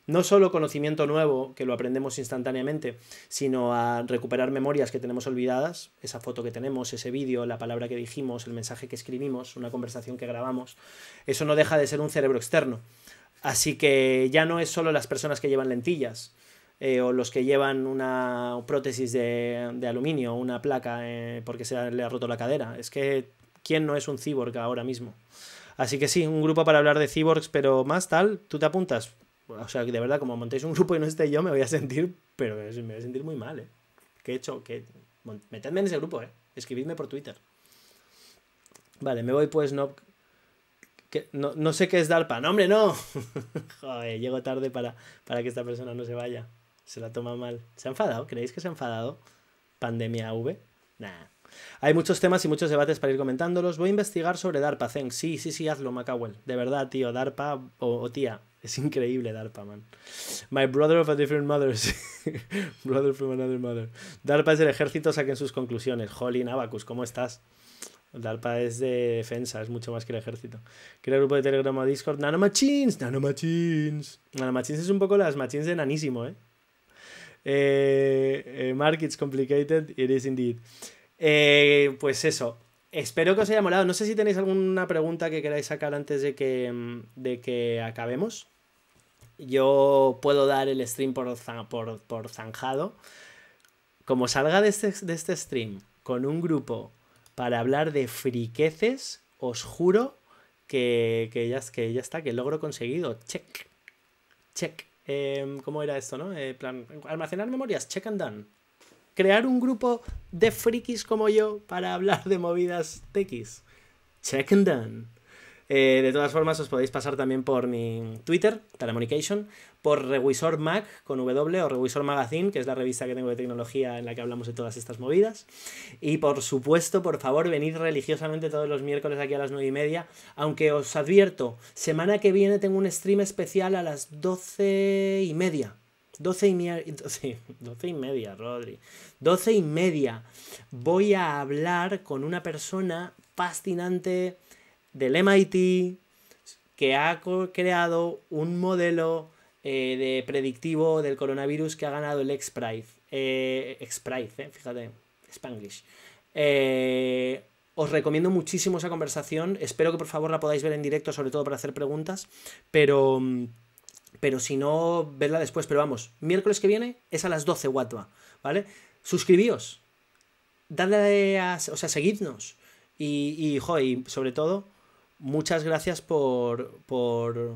no solo conocimiento nuevo, que lo aprendemos instantáneamente, sino a recuperar memorias que tenemos olvidadas, esa foto que tenemos, ese vídeo, la palabra que dijimos, el mensaje que escribimos, una conversación que grabamos, eso no deja de ser un cerebro externo. Así que ya no es solo las personas que llevan lentillas, eh, o los que llevan una prótesis de, aluminio o una placa eh, porque se le ha roto la cadera. Es que, ¿quién no es un cyborg ahora mismo? Así que sí, un grupo para hablar de cyborgs, pero más tal, tú te apuntas. O sea, de verdad, como montéis un grupo y no esté yo, me voy a sentir, pero me voy a sentir muy mal, ¿eh? qué he hecho, que... Metedme en ese grupo, ¿eh? Escribidme por Twitter. Vale, me voy pues, no... no, sé qué es DARPA. No, hombre, no. Joder, llego tarde para que esta persona no se vaya. Se la toma mal. ¿Se ha enfadado? ¿Creéis que se ha enfadado? Pandemia V. Nah. Hay muchos temas y muchos debates para ir comentándolos. Voy a investigar sobre DARPA, Sí, sí, sí, hazlo, Macawell. De verdad, tío. DARPA o, tía. Es increíble DARPA, man. My brother of a different mother. brother from another mother. DARPA es el ejército, saquen sus conclusiones. Holly Navacus, ¿cómo estás? DARPA es de defensa, es mucho más que el ejército. el grupo de Telegram o Discord. Nanomachines, nanomachines. Nanomachines es un poco las machines de nanísimo, ¿eh? Eh, eh, Mark, it's complicated, it is indeed. Eh, pues eso. Espero que os haya molado. No sé si tenéis alguna pregunta que queráis sacar antes de que, mm, de que acabemos. Yo puedo dar el stream por, por, zanjado. Como salga de este, de este stream con un grupo para hablar de friqueces, os juro que, que, ya, que ya está, que logro conseguido. Check. Check. Em, ¿Cómo era esto, no? Eh, almacenar memorias, check and done. Crear un grupo de frikis como yo para hablar de movidas TX. Check and done. Eh, de todas formas, os podéis pasar también por mi Twitter, Telemonication, por Revisor Mac con W o Revisor Magazine, que es la revista que tengo de tecnología en la que hablamos de todas estas movidas. Y por supuesto, por favor, venid religiosamente todos los miércoles aquí a las 9 y media. Aunque os advierto, semana que viene tengo un stream especial a las 12 y media. 12 y, media, 12 y media, Rodri. 12 y media. Voy a hablar con una persona fascinante del MIT que ha creado un modelo eh, de predictivo del coronavirus que ha ganado el XPRIZE. Eh, XPRIZE, eh, fíjate, Spanglish. Eh, os recomiendo muchísimo esa conversación. Espero que por favor la podáis ver en directo, sobre todo para hacer preguntas. Pero, pero si no, verla después. Pero vamos, miércoles que viene es a las 12 Watma, ¿vale? Suscribíos, dadle a, o sea, seguidnos. Y, y, y sobre todo, muchas gracias por, por...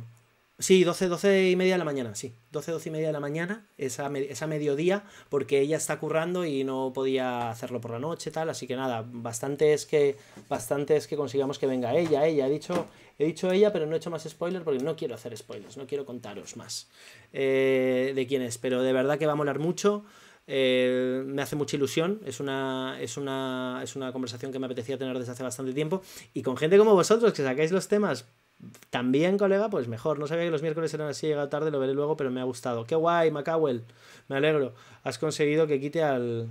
Sí, 12, 12 y media de la mañana, sí. 12, 12 y media de la mañana, esa, mediodía, porque ella está currando y no podía hacerlo por la noche, tal. Así que nada, bastante es que, bastante es que consigamos que venga ella, ella. He dicho, he dicho ella, pero no he hecho más spoiler porque no quiero hacer spoilers, no quiero contaros más eh, de quién es. Pero de verdad que va a molar mucho. Eh, me hace mucha ilusión, es una, es, una, es una conversación que me apetecía tener desde hace bastante tiempo, y con gente como vosotros que sacáis los temas también, colega, pues mejor. No sabía que los miércoles eran así, llega tarde, lo veré luego, pero me ha gustado. ¡Qué guay, Macawell! Me alegro. Has conseguido que quite al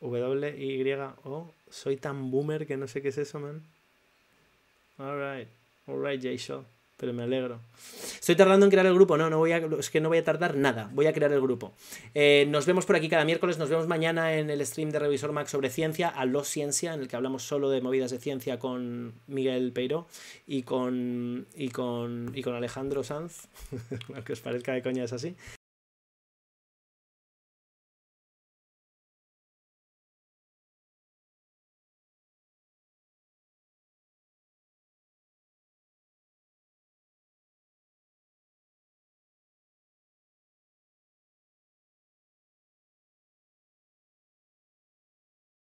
W-Y-O. Soy tan boomer que no sé qué es eso, man. Alright, alright, Jay Shaw pero me alegro. Estoy tardando en crear el grupo, no, no voy a, es que no voy a tardar nada, voy a crear el grupo. Eh, nos vemos por aquí cada miércoles, nos vemos mañana en el stream de Revisor Max sobre ciencia, a Los Ciencia, en el que hablamos solo de movidas de ciencia con Miguel Peiro y con, y con, y con Alejandro Sanz, aunque os parezca de coña es así.